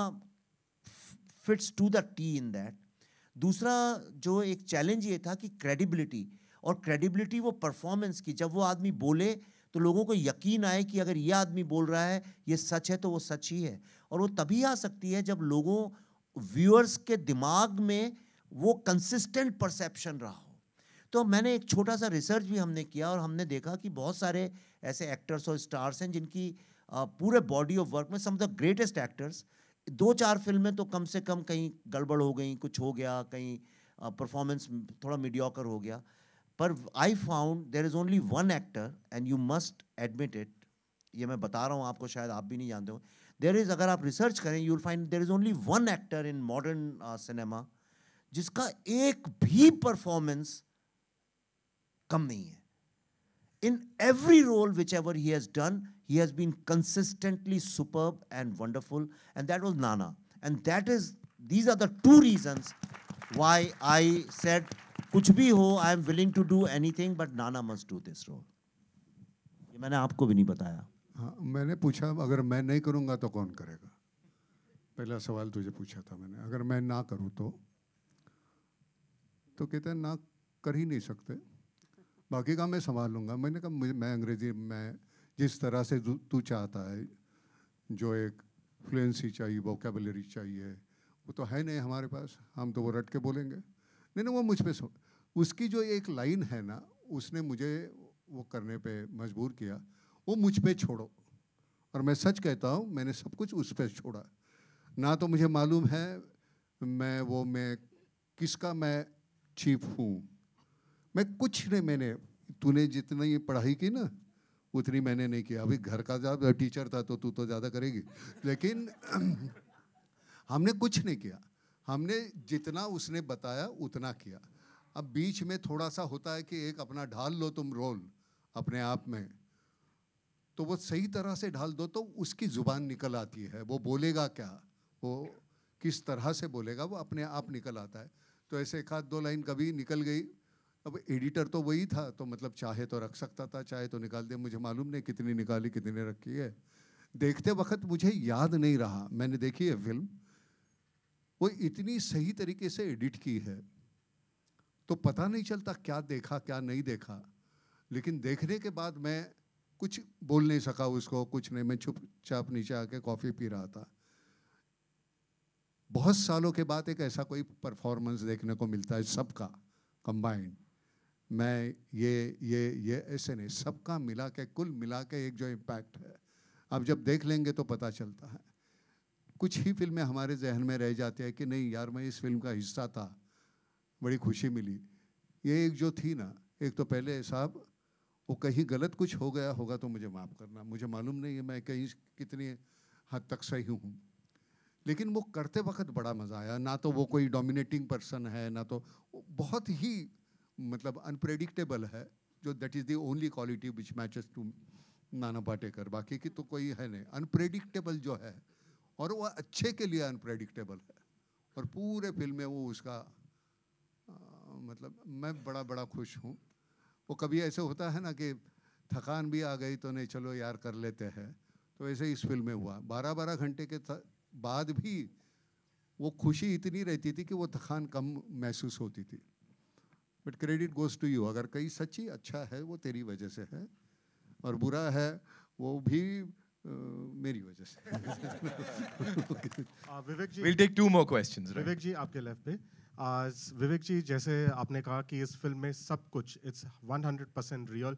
fits to the T in that दूसरा जो एक चैलेंज ये था कि क्रेडिबिलिटी और क्रेडिबिलिटी वो परफॉर्मेंस की जब वो आदमी बोले तो लोगों को यकीन आए कि अगर ये आदमी बोल रहा है ये सच है तो वो सच ही है और वो तभी आ सकती है जब लोगों व्यूअर्स के दिमाग में वो कंसिस्टेंट परसेप्शन रहा हो तो मैंने एक छोटा सा रिसर्च भी हमने किया और हमने देखा कि बहुत सारे ऐसे एक्टर्स और स्टार्स हैं जिनकी पूरे बॉडी ऑफ वर्क में सम द ग्रेटेस्ट एक्टर्स दो चार फिल्में तो कम से कम कहीं गड़बड़ हो गई कुछ हो गया कहीं परफॉर्मेंस थोड़ा मीडियोकर हो गया पर I found there is only one actor and you must admit it ये मैं बता रहा हूँ आपको शायद आप भी नहीं जानते हो देर इज़ अगर आप रिसर्च करें you find there is only one actor in modern cinema जिसका एक भी परफॉर्मेंस कम नहीं है in every role whichever he has done he has been consistently superb and wonderful and that was nana and that is these are the two reasons why i said kuch bhi ho i am willing to do anything but nana must do this role ye maine aapko bhi nahi bataya हाँ मैंने पूछा अगर मैं नहीं करूँगा तो कौन करेगा पहला सवाल तुझे पूछा था मैंने अगर मैं ना करूँ तो तो कहते हैं ना कर ही नहीं सकते बाकी का मैं संभाल लूँगा मैंने कहा मैं अंग्रेजी में जिस तरह से तू चाहता है जो एक फ्लुएंसी चाहिए वोकेबलरी चाहिए वो तो है नहीं हमारे पास हम तो वो रट के बोलेंगे नहीं नहीं वो मुझ पर उसकी जो एक लाइन है ना उसने मुझे वो करने पे मजबूर किया वो मुझ पे छोड़ो और मैं सच कहता हूँ मैंने सब कुछ उस पर छोड़ा ना तो मुझे मालूम है मैं वो मैं किसका मैं चीफ हूँ मैं कुछ नहीं मैंने तूने जितनी पढ़ाई की ना उतनी मैंने नहीं किया अभी घर का ज़्यादा टीचर था तो तू तो ज़्यादा करेगी लेकिन हमने कुछ नहीं किया हमने जितना उसने बताया उतना किया अब बीच में थोड़ा सा होता है कि एक अपना ढाल लो तुम रोल अपने आप में तो वो सही तरह से ढाल दो तो उसकी ज़ुबान निकल आती है वो बोलेगा क्या वो किस तरह से बोलेगा वो अपने आप निकल आता है तो ऐसे एक आध दो लाइन कभी निकल गई अब एडिटर तो वही था तो मतलब चाहे तो रख सकता था चाहे तो निकाल दे मुझे मालूम नहीं कितनी निकाली कितनी रखी है देखते वक्त मुझे याद नहीं रहा मैंने देखी है फिल्म वो इतनी सही तरीके से एडिट की है तो पता नहीं चलता क्या देखा क्या नहीं देखा लेकिन देखने के बाद मैं कुछ बोल नहीं सका उसको कुछ नहीं मैं चुपचाप नीचे आके कॉफ़ी पी रहा था बहुत सालों के बाद एक ऐसा कोई परफॉर्मेंस देखने को मिलता है सबका कंबाइंड मैं ये ये ये ऐसे नहीं सबका मिला के कुल मिला के एक जो इम्पैक्ट है अब जब देख लेंगे तो पता चलता है कुछ ही फिल्में हमारे जहन में रह जाती है कि नहीं यार मैं इस फिल्म का हिस्सा था बड़ी खुशी मिली ये एक जो थी ना एक तो पहले साहब वो कहीं गलत कुछ हो गया होगा तो मुझे माफ़ करना मुझे मालूम नहीं है मैं कहीं कितने हद तक सही हूँ लेकिन वो करते वक्त बड़ा मज़ा आया ना तो वो कोई डोमिनेटिंग पर्सन है ना तो बहुत ही मतलब अनप्रेडिक्टेबल है जो that is the only quality which matches to Nana Patekar बाकी की तो कोई है नहीं अनप्रेडिक्टेबल जो है और वह अच्छे के लिए अनप्रेडिक्टेबल है और पूरे फिल्म में वो उसका आ, मतलब मैं बड़ा बड़ा खुश हूँ वो कभी ऐसे होता है ना कि थकान भी आ गई तो नहीं चलो यार कर लेते हैं तो ऐसे इस फिल्म में हुआ बारह बारह घंटे के बाद भी वो खुशी इतनी रहती थी कि वो थकान कम महसूस होती थी but credit goes to you अगर कहीं सच्ची अच्छा है वो तेरी वजह से है और बुरा है वो भी Uh, मेरी वजह से Vivek ji will take two more questions Vivek ji आपके लेफ्ट पे आज विवेक जी जैसे आपने कहा कि इस फिल्म में सब कुछ it's one hundred percent real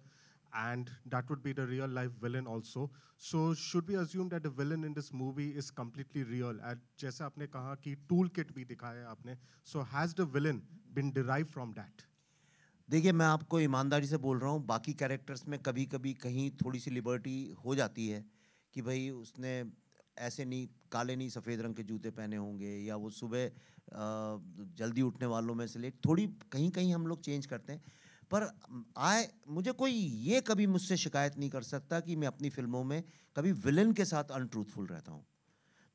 and that would be the real life villain also so should be assume that the villain in this movie is completely real and जैसे आपने कहा कि टूल किट भी दिखाया आपने so has the villain been derive from that देखिए मैं आपको ईमानदारी से बोल रहा हूँ बाकी कैरेक्टर्स में कभी कभी कहीं थोड़ी सी लिबर्टी हो जाती है कि भाई उसने ऐसे नहीं काले नहीं सफ़ेद रंग के जूते पहने होंगे या वो सुबह जल्दी उठने वालों में से लेट थोड़ी कहीं कहीं हम लोग चेंज करते हैं पर आए मुझे कोई ये कभी मुझसे शिकायत नहीं कर सकता कि मैं अपनी फिल्मों में कभी विलन के साथ अनट्रूथफुल रहता हूँ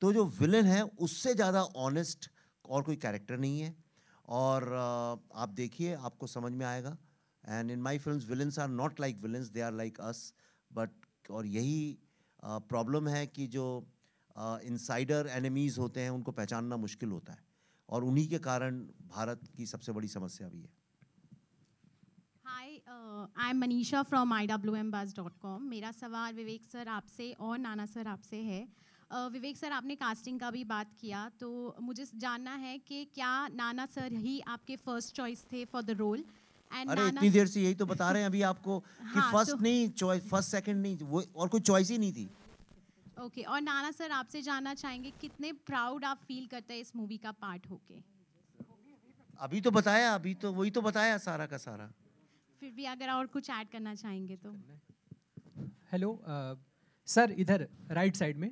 तो जो विलन है उससे ज़्यादा ऑनेस्ट और कोई कैरेक्टर नहीं है और आप देखिए आपको समझ में आएगा and in my film villains are not like villains they are like us but और यही प्रॉब्लम है कि जो इनसाइडर एनिमीज़ होते हैं उनको पहचानना मुश्किल होता है और उन्हीं के कारण भारत की सबसे बड़ी समस्या भी है I am Manisha from I W M buzz dot com मेरा सवाल विवेक सर आपसे और नाना सर आपसे है uh, विवेक सर आपने कास्टिंग का भी बात किया तो मुझे जानना है कि क्या नाना सर ही आपके फर्स्ट चॉइस थे फॉर द रोल अरे इतनी देर से यही तो बता रहे हैं अभी आपको कि फर्स्ट हाँ, तो, नहीं चॉइस फर्स्ट सेकंड नहीं वो और कोई चॉइस ही नहीं थी ओके और नाना सर आपसे जानना चाहेंगे कितने प्राउड आप फील करते हैं इस मूवी का पार्ट होके अभी तो बताया अभी तो वही तो बताया सारा का सारा फिर भी अगर और कुछ ऐड करना चाहेंगे तो हेलो सर uh, इधर राइट साइड में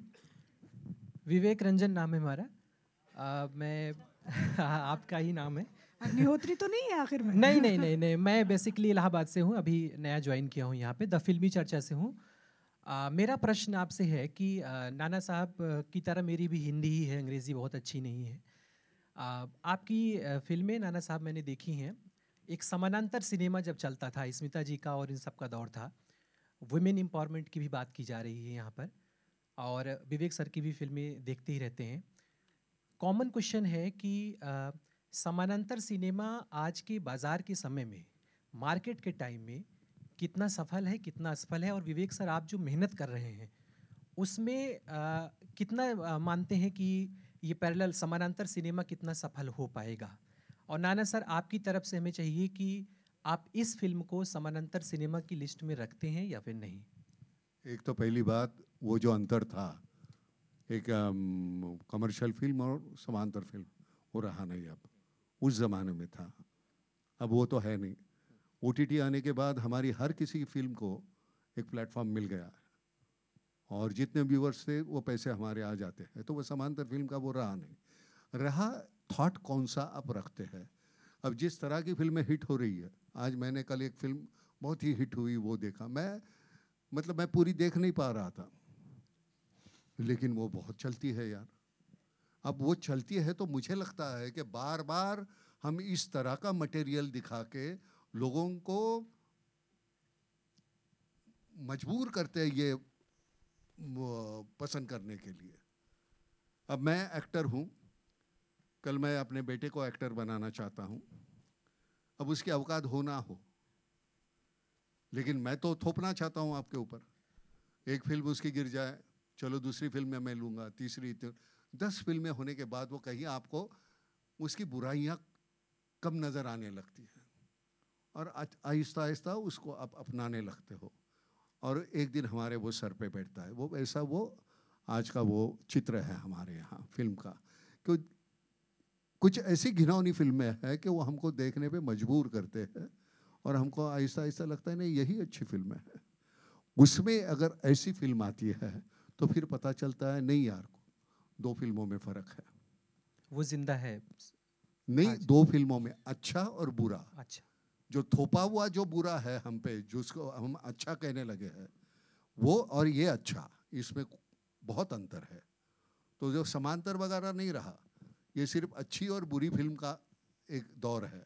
विवेक रंजन नाम है हमारा uh, मैं आपका ही नाम है अग्निहोत्री तो नहीं है आखिर में नहीं नहीं नहीं नहीं मैं बेसिकली इलाहाबाद से हूँ अभी नया ज्वाइन किया हूँ यहाँ पे द फिल्मी चर्चा से हूँ मेरा प्रश्न आपसे है कि नाना साहब की तरह मेरी भी हिंदी ही है अंग्रेज़ी बहुत अच्छी नहीं है आपकी फिल्में नाना साहब मैंने देखी हैं एक समानांतर सिनेमा जब चलता था स्मिता जी का और इन सब का दौर था वुमेन एम्पावरमेंट की भी बात की जा रही है यहाँ पर और विवेक सर की भी फिल्में देखते ही रहते हैं कॉमन क्वेश्चन है कि समानांतर सिनेमा आज के बाज़ार के समय में मार्केट के टाइम में कितना सफल है कितना असफल है और विवेक सर आप जो मेहनत कर रहे हैं उसमें आ, कितना मानते हैं कि ये पैरेलल समानांतर सिनेमा कितना सफल हो पाएगा और नाना सर आपकी तरफ से हमें चाहिए कि आप इस फिल्म को समानांतर सिनेमा की लिस्ट में रखते हैं या फिर नहीं एक तो पहली बात वो जो अंतर था एक कमर्शियल फिल्म और समांतर फिल्म वो रहा नहीं अब उस ज़माने में था अब वो तो है नहीं ओ आने के बाद हमारी हर किसी की फिल्म को एक प्लेटफॉर्म मिल गया और जितने व्यूवर्स थे वो पैसे हमारे आ जाते हैं तो वो समांतर फिल्म का वो रहा नहीं रहा थॉट कौन सा आप रखते हैं अब जिस तरह की फिल्में हिट हो रही है आज मैंने कल एक फिल्म बहुत ही हिट हुई वो देखा मैं मतलब मैं पूरी देख नहीं पा रहा था लेकिन वो बहुत चलती है यार अब वो चलती है तो मुझे लगता है कि बार बार हम इस तरह का मटेरियल दिखा के लोगों को मजबूर करते हैं ये पसंद करने के लिए अब मैं एक्टर हूँ कल मैं अपने बेटे को एक्टर बनाना चाहता हूँ अब उसके अवकात हो ना हो लेकिन मैं तो थोपना चाहता हूँ आपके ऊपर एक फिल्म उसकी गिर जाए चलो दूसरी फिल्म में मैं लूँगा तीसरी तो, दस फिल्में होने के बाद वो कहीं आपको उसकी बुराइयाँ कम नज़र आने लगती हैं और आहिस्ता आहिस्ता उसको आप अपनाने लगते हो और एक दिन हमारे वो सर पे बैठता है वो ऐसा वो आज का वो चित्र है हमारे यहाँ फिल्म का कि कुछ ऐसी घिनौनी फिल्में हैं कि वो हमको देखने पे मजबूर करते हैं और हमको आहिस्ता आहिस्ता लगता है नहीं यही अच्छी फिल्में हैं उसमें अगर ऐसी फिल्म आती है तो फिर पता चलता है नहीं यार दो फिल्मों में फ़र्क है वो जिंदा है नहीं दो फिल्मों में अच्छा और बुरा अच्छा जो थोपा हुआ जो बुरा है हम पे जिसको हम अच्छा कहने लगे हैं वो और ये अच्छा इसमें बहुत अंतर है तो जो समांतर वगैरह नहीं रहा ये सिर्फ अच्छी और बुरी फिल्म का एक दौर है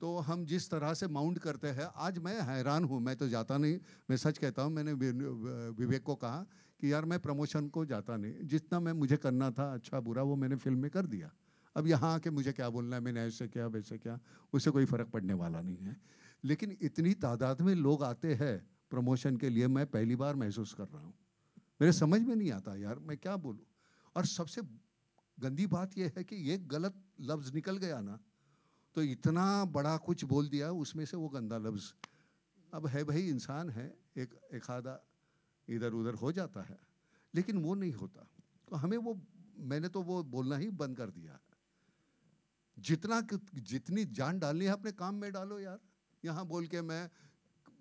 तो हम जिस तरह से माउंट करते हैं आज मैं हैरान हूँ मैं तो जाता नहीं मैं सच कहता हूँ मैंने विवेक को कहा कि यार मैं प्रमोशन को जाता नहीं जितना मैं मुझे करना था अच्छा बुरा वो मैंने फिल्म में कर दिया अब यहाँ आके मुझे क्या बोलना है मैंने ऐसे क्या वैसे क्या उससे कोई फ़र्क पड़ने वाला नहीं है लेकिन इतनी तादाद में लोग आते हैं प्रमोशन के लिए मैं पहली बार महसूस कर रहा हूँ मेरे समझ में नहीं आता यार मैं क्या बोलूँ और सबसे गंदी बात यह है कि ये गलत लफ्ज़ निकल गया ना तो इतना बड़ा कुछ बोल दिया उसमें से वो गंदा लफ्ज़ अब है भाई इंसान है एक एक आधा इधर उधर हो जाता है लेकिन वो नहीं होता तो हमें वो मैंने तो वो बोलना ही बंद कर दिया जितना जितनी जान डालनी है अपने काम में डालो यार यहाँ बोल के मैं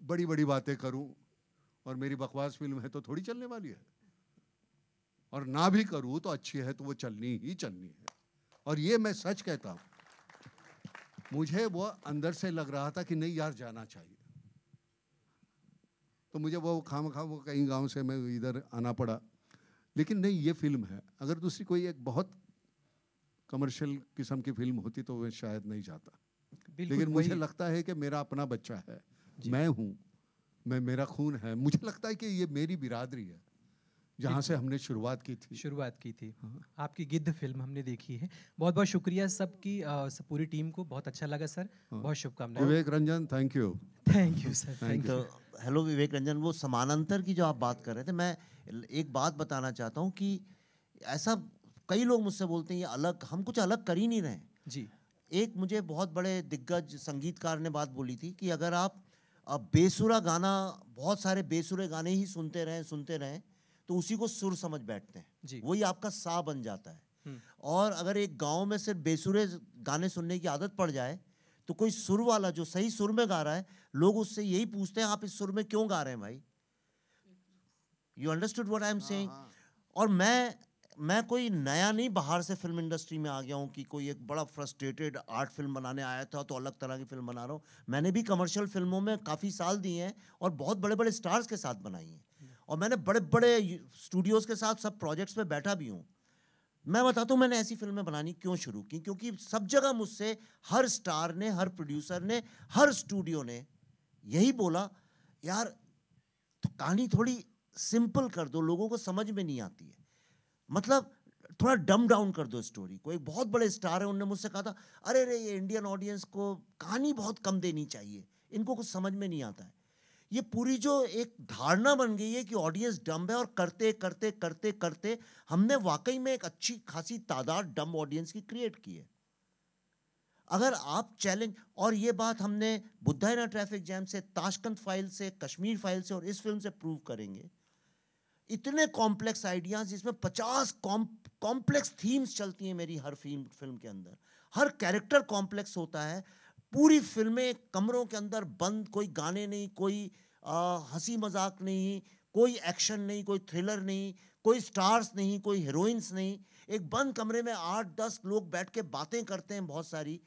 बड़ी बड़ी बातें करूँ और मेरी बकवास फिल्म है तो थोड़ी चलने वाली है और ना भी करूँ तो अच्छी है तो वो चलनी ही चलनी है और ये मैं सच कहता हूँ मुझे वो अंदर से लग रहा था कि नहीं यार जाना चाहिए तो मुझे वो खाम खाम कहीं गांव से मैं इधर आना पड़ा लेकिन नहीं ये फिल्म है अगर दूसरी कोई एक बहुत कमर्शियल किस्म की फिल्म होती तो मैं शायद नहीं जाता लेकिन मुझे लगता है कि मेरा अपना बच्चा है मैं हूँ मैं मेरा खून है मुझे लगता है कि ये मेरी बिरादरी है जहाँ से हमने शुरुआत की थी शुरुआत की थी हाँ। आपकी गिद्ध फिल्म हमने देखी है बहुत बहुत शुक्रिया सबकी सब पूरी टीम को बहुत अच्छा लगा सर हाँ। बहुत शुभकामनाएं Vivek Ranjan thank you thank you sir thank you hello Vivek Ranjan वो समानांतर की जो आप बात कर रहे थे मैं एक बात बताना चाहता हूँ कि ऐसा कई लोग मुझसे बोलते हैं ये अलग हम कुछ अलग कर ही नहीं रहे जी एक मुझे बहुत बड़े दिग्गज संगीतकार ने बात बोली थी कि अगर आप बेसुरा गाना बहुत सारे बेसुरे गाने ही सुनते रहें सुनते रहें तो उसी को सुर समझ बैठते हैं वही आपका सा बन जाता है और अगर एक गांव में सिर्फ बेसुरे गाने सुनने की आदत पड़ जाए तो कोई सुर वाला जो सही सुर में गा रहा है लोग उससे यही पूछते हैं आप इस सुर में क्यों गा रहे हैं भाई you understood what I am saying और मैं मैं कोई नया नहीं बाहर से फिल्म इंडस्ट्री में आ गया हूँ कि कोई एक बड़ा फ्रस्ट्रेटेड आर्ट फिल्म बनाने आया था तो अलग तरह की फिल्म बना रहा हूँ मैंने भी कमर्शियल फिल्मों में काफ़ी साल दिए हैं और बहुत बड़े बड़े स्टार्स के साथ बनाई हैं और मैंने बड़े बड़े स्टूडियोज़ के साथ सब प्रोजेक्ट्स में बैठा भी हूँ मैं बताता हूँ मैंने ऐसी फिल्में बनानी क्यों शुरू की क्योंकि सब जगह मुझसे हर स्टार ने हर प्रोड्यूसर ने हर स्टूडियो ने यही बोला यार तो कहानी थोड़ी सिंपल कर दो लोगों को समझ में नहीं आती है मतलब थोड़ा डम डाउन कर दो स्टोरी को एक बहुत बड़े स्टार है उन्होंने मुझसे कहा था अरे रे ये इंडियन ऑडियंस को कहानी बहुत कम देनी चाहिए इनको कुछ समझ में नहीं आता है ये पूरी जो एक धारणा बन गई है कि ऑडियंस डम है और करते करते करते करते हमने वाकई में एक अच्छी खासी तादाद डम ऑडियंस की क्रिएट की है अगर आप चैलेंज और ये बात हमने बुद्धाइना ट्रैफिक जैम से ताशकंद फाइल से कश्मीर फाइल से और इस फिल्म से प्रूव करेंगे इतने कॉम्प्लेक्स आइडियाज जिसमें पचास कॉम्प्लेक्स थीम्स चलती हैं मेरी हर फिल्म फिल्म के अंदर हर कैरेक्टर कॉम्प्लेक्स होता है पूरी फिल्में कमरों के अंदर बंद कोई गाने नहीं कोई हंसी मजाक नहीं कोई एक्शन नहीं कोई थ्रिलर नहीं कोई स्टार्स नहीं कोई हीरोइंस नहीं एक बंद कमरे में आठ दस लोग बैठ के बातें करते हैं बहुत सारी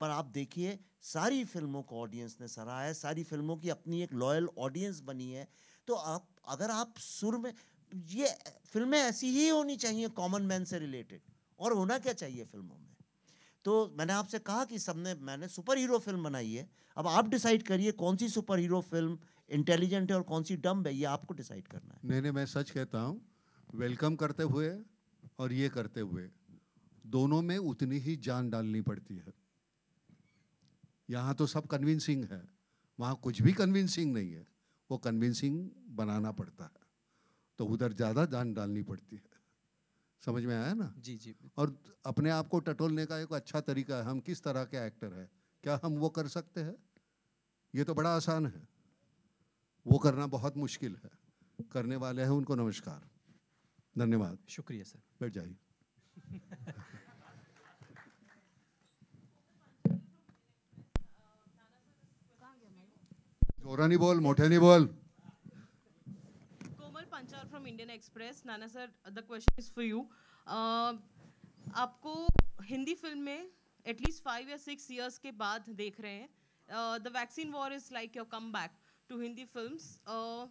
पर आप देखिए सारी फिल्मों को ऑडियंस ने सराहा है सारी फिल्मों की अपनी एक लॉयल ऑडियंस बनी है तो आप अगर आप सुर में ये फिल्में ऐसी ही होनी चाहिए कॉमन मैन से रिलेटेड और होना क्या चाहिए फिल्मों में तो मैंने आपसे कहा कि सबने मैंने सुपर हीरो फिल्म बनाई है अब आप डिसाइड करिए कौन सी सुपर हीरो फिल्म इंटेलिजेंट है और कौन सी डम है ये आपको डिसाइड करना है नहीं नहीं मैं सच कहता हूँ वेलकम करते हुए और ये करते हुए दोनों में उतनी ही जान डालनी पड़ती है यहाँ तो सब कन्विंसिंग है वहाँ कुछ भी कन्विंसिंग नहीं है वो कन्विंसिंग बनाना पड़ता है तो उधर ज़्यादा जान डालनी पड़ती है समझ में आया ना जी जी और अपने आप को टटोलने का एक अच्छा तरीका है हम किस तरह के एक्टर हैं क्या हम वो कर सकते हैं ये तो बड़ा आसान है वो करना बहुत मुश्किल है करने वाले हैं उनको नमस्कार धन्यवाद शुक्रिया सर बैठ जाइए जोरानी बोल मोठ्यानी बोल Komal Panchal from Indian Express Nana sir the question is for you आपको हिंदी फिल्म में एटलीस्ट फाइव या सिक्स इयर्स के बाद देख रहे हैं the vaccine war is like your come back to Hindi film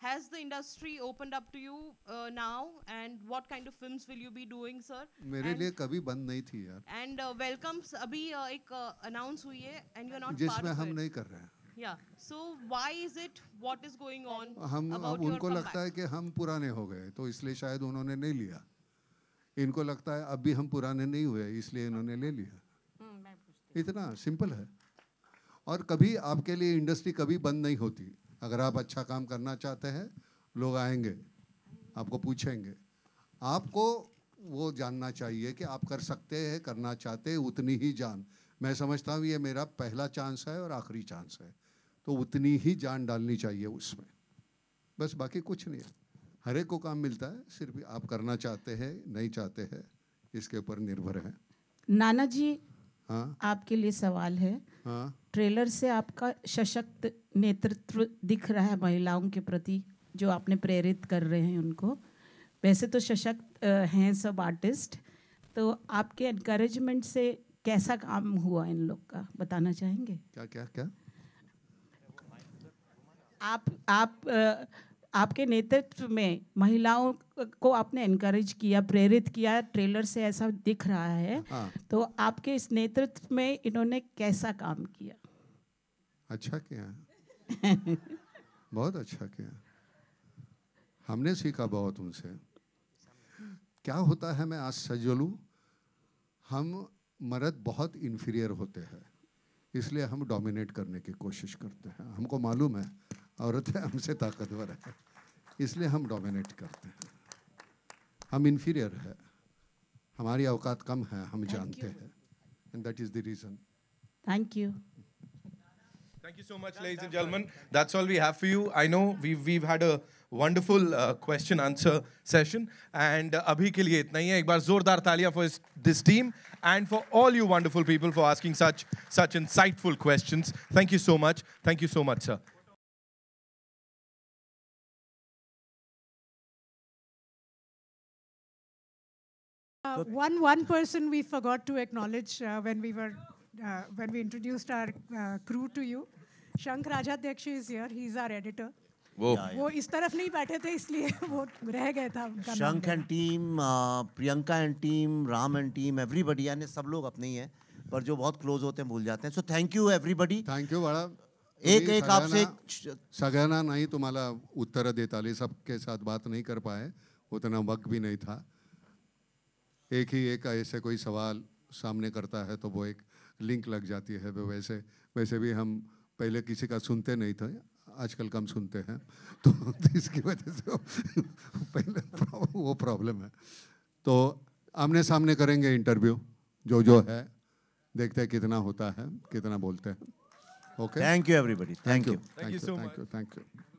Has the industry opened up to you uh, now, and what kind of films will you be doing, sir? मेरे लिए कभी बंद नहीं थी यार. And uh, welcomes अभी uh, एक uh, announce हुई है, and you're not part of it. जिसमें हम नहीं कर रहे हैं. हम अब उनको लगता है कि हम पुराने हो गए तो इसलिए शायद उन्होंने नहीं लिया इनको लगता है अब भी हम पुराने नहीं हुए इसलिए इन्होंने ले लिया हम्म, इतना सिंपल है और कभी आपके लिए इंडस्ट्री कभी बंद नहीं होती अगर आप अच्छा काम करना चाहते हैं लोग आएंगे आपको पूछेंगे आपको वो जानना चाहिए कि आप कर सकते हैं करना चाहते हैं उतनी ही जान मैं समझता हूँ ये मेरा पहला चांस है और आखिरी चांस है तो उतनी ही जान डालनी चाहिए उसमें बस बाकी कुछ नहीं है हर एक को काम मिलता है सिर्फ आप करना चाहते हैं नहीं चाहते हैं इसके ऊपर निर्भर है नाना जी हाँ आपके लिए सवाल है हाँ ट्रेलर से आपका सशक्त नेतृत्व दिख रहा है महिलाओं के प्रति जो आपने प्रेरित कर रहे हैं उनको वैसे तो सशक्त हैं सब आर्टिस्ट तो आपके एनकरेजमेंट से कैसा काम हुआ इन लोग का बताना चाहेंगे क्या क्या क्या आप आप आपके नेतृत्व में महिलाओं को आपने एनकरेज किया प्रेरित किया ट्रेलर से ऐसा दिख रहा है हाँ। तो आपके इस नेतृत्व में इन्होंने कैसा काम किया अच्छा किया बहुत अच्छा किया हमने सीखा बहुत उनसे क्या होता है मैं आज सजलू हम मर्द बहुत इन्फीरियर होते हैं इसलिए हम डोमिनेट करने की कोशिश करते हैं हमको मालूम है औरतें हमसे ताकतवर है इसलिए हम डोमिनेट करते हैं हम इन्फीरियर है हमारी अवकात कम है हम जानते हैं and that is the reason thank you thank you so much ladies and gentleman that's all we have for you I know we we had a wonderful question answer session and अभी के लिए इतना ही है एक बार जोरदार तालियां for this team and for all you wonderful people for asking such such insightful questions thank you so much thank you so much sir Uh, one one person we forgot to acknowledge uh, when we were uh, when we introduced our uh, crew to you. Shank Rajadhyaksh is here. He's our editor. वो yeah, yeah. वो इस तरफ नहीं बैठे थे इसलिए वो रह गए था उनका Shankh and team Priyanka and team Ram and team everybody यानी सब लोग अपने ही हैं पर जो बहुत क्लोज होते हैं भूल जाते हैं so thank you everybody thank you बड़ा एक एक आपसे सगळ्यांना नहीं तुम्हारा उत्तर देता आली सबके साथ बात नहीं कर पाए उतना वक्त भी नहीं था एक ही एक ऐसे कोई सवाल सामने करता है तो वो एक लिंक लग जाती है वैसे वैसे भी हम पहले किसी का सुनते नहीं थे आजकल कम सुनते हैं तो इसकी वजह से पहले वो प्रॉब्लम है तो आमने सामने करेंगे इंटरव्यू जो जो है देखते हैं कितना होता है कितना बोलते हैं okay thank you everybody thank you thank you thank you thank you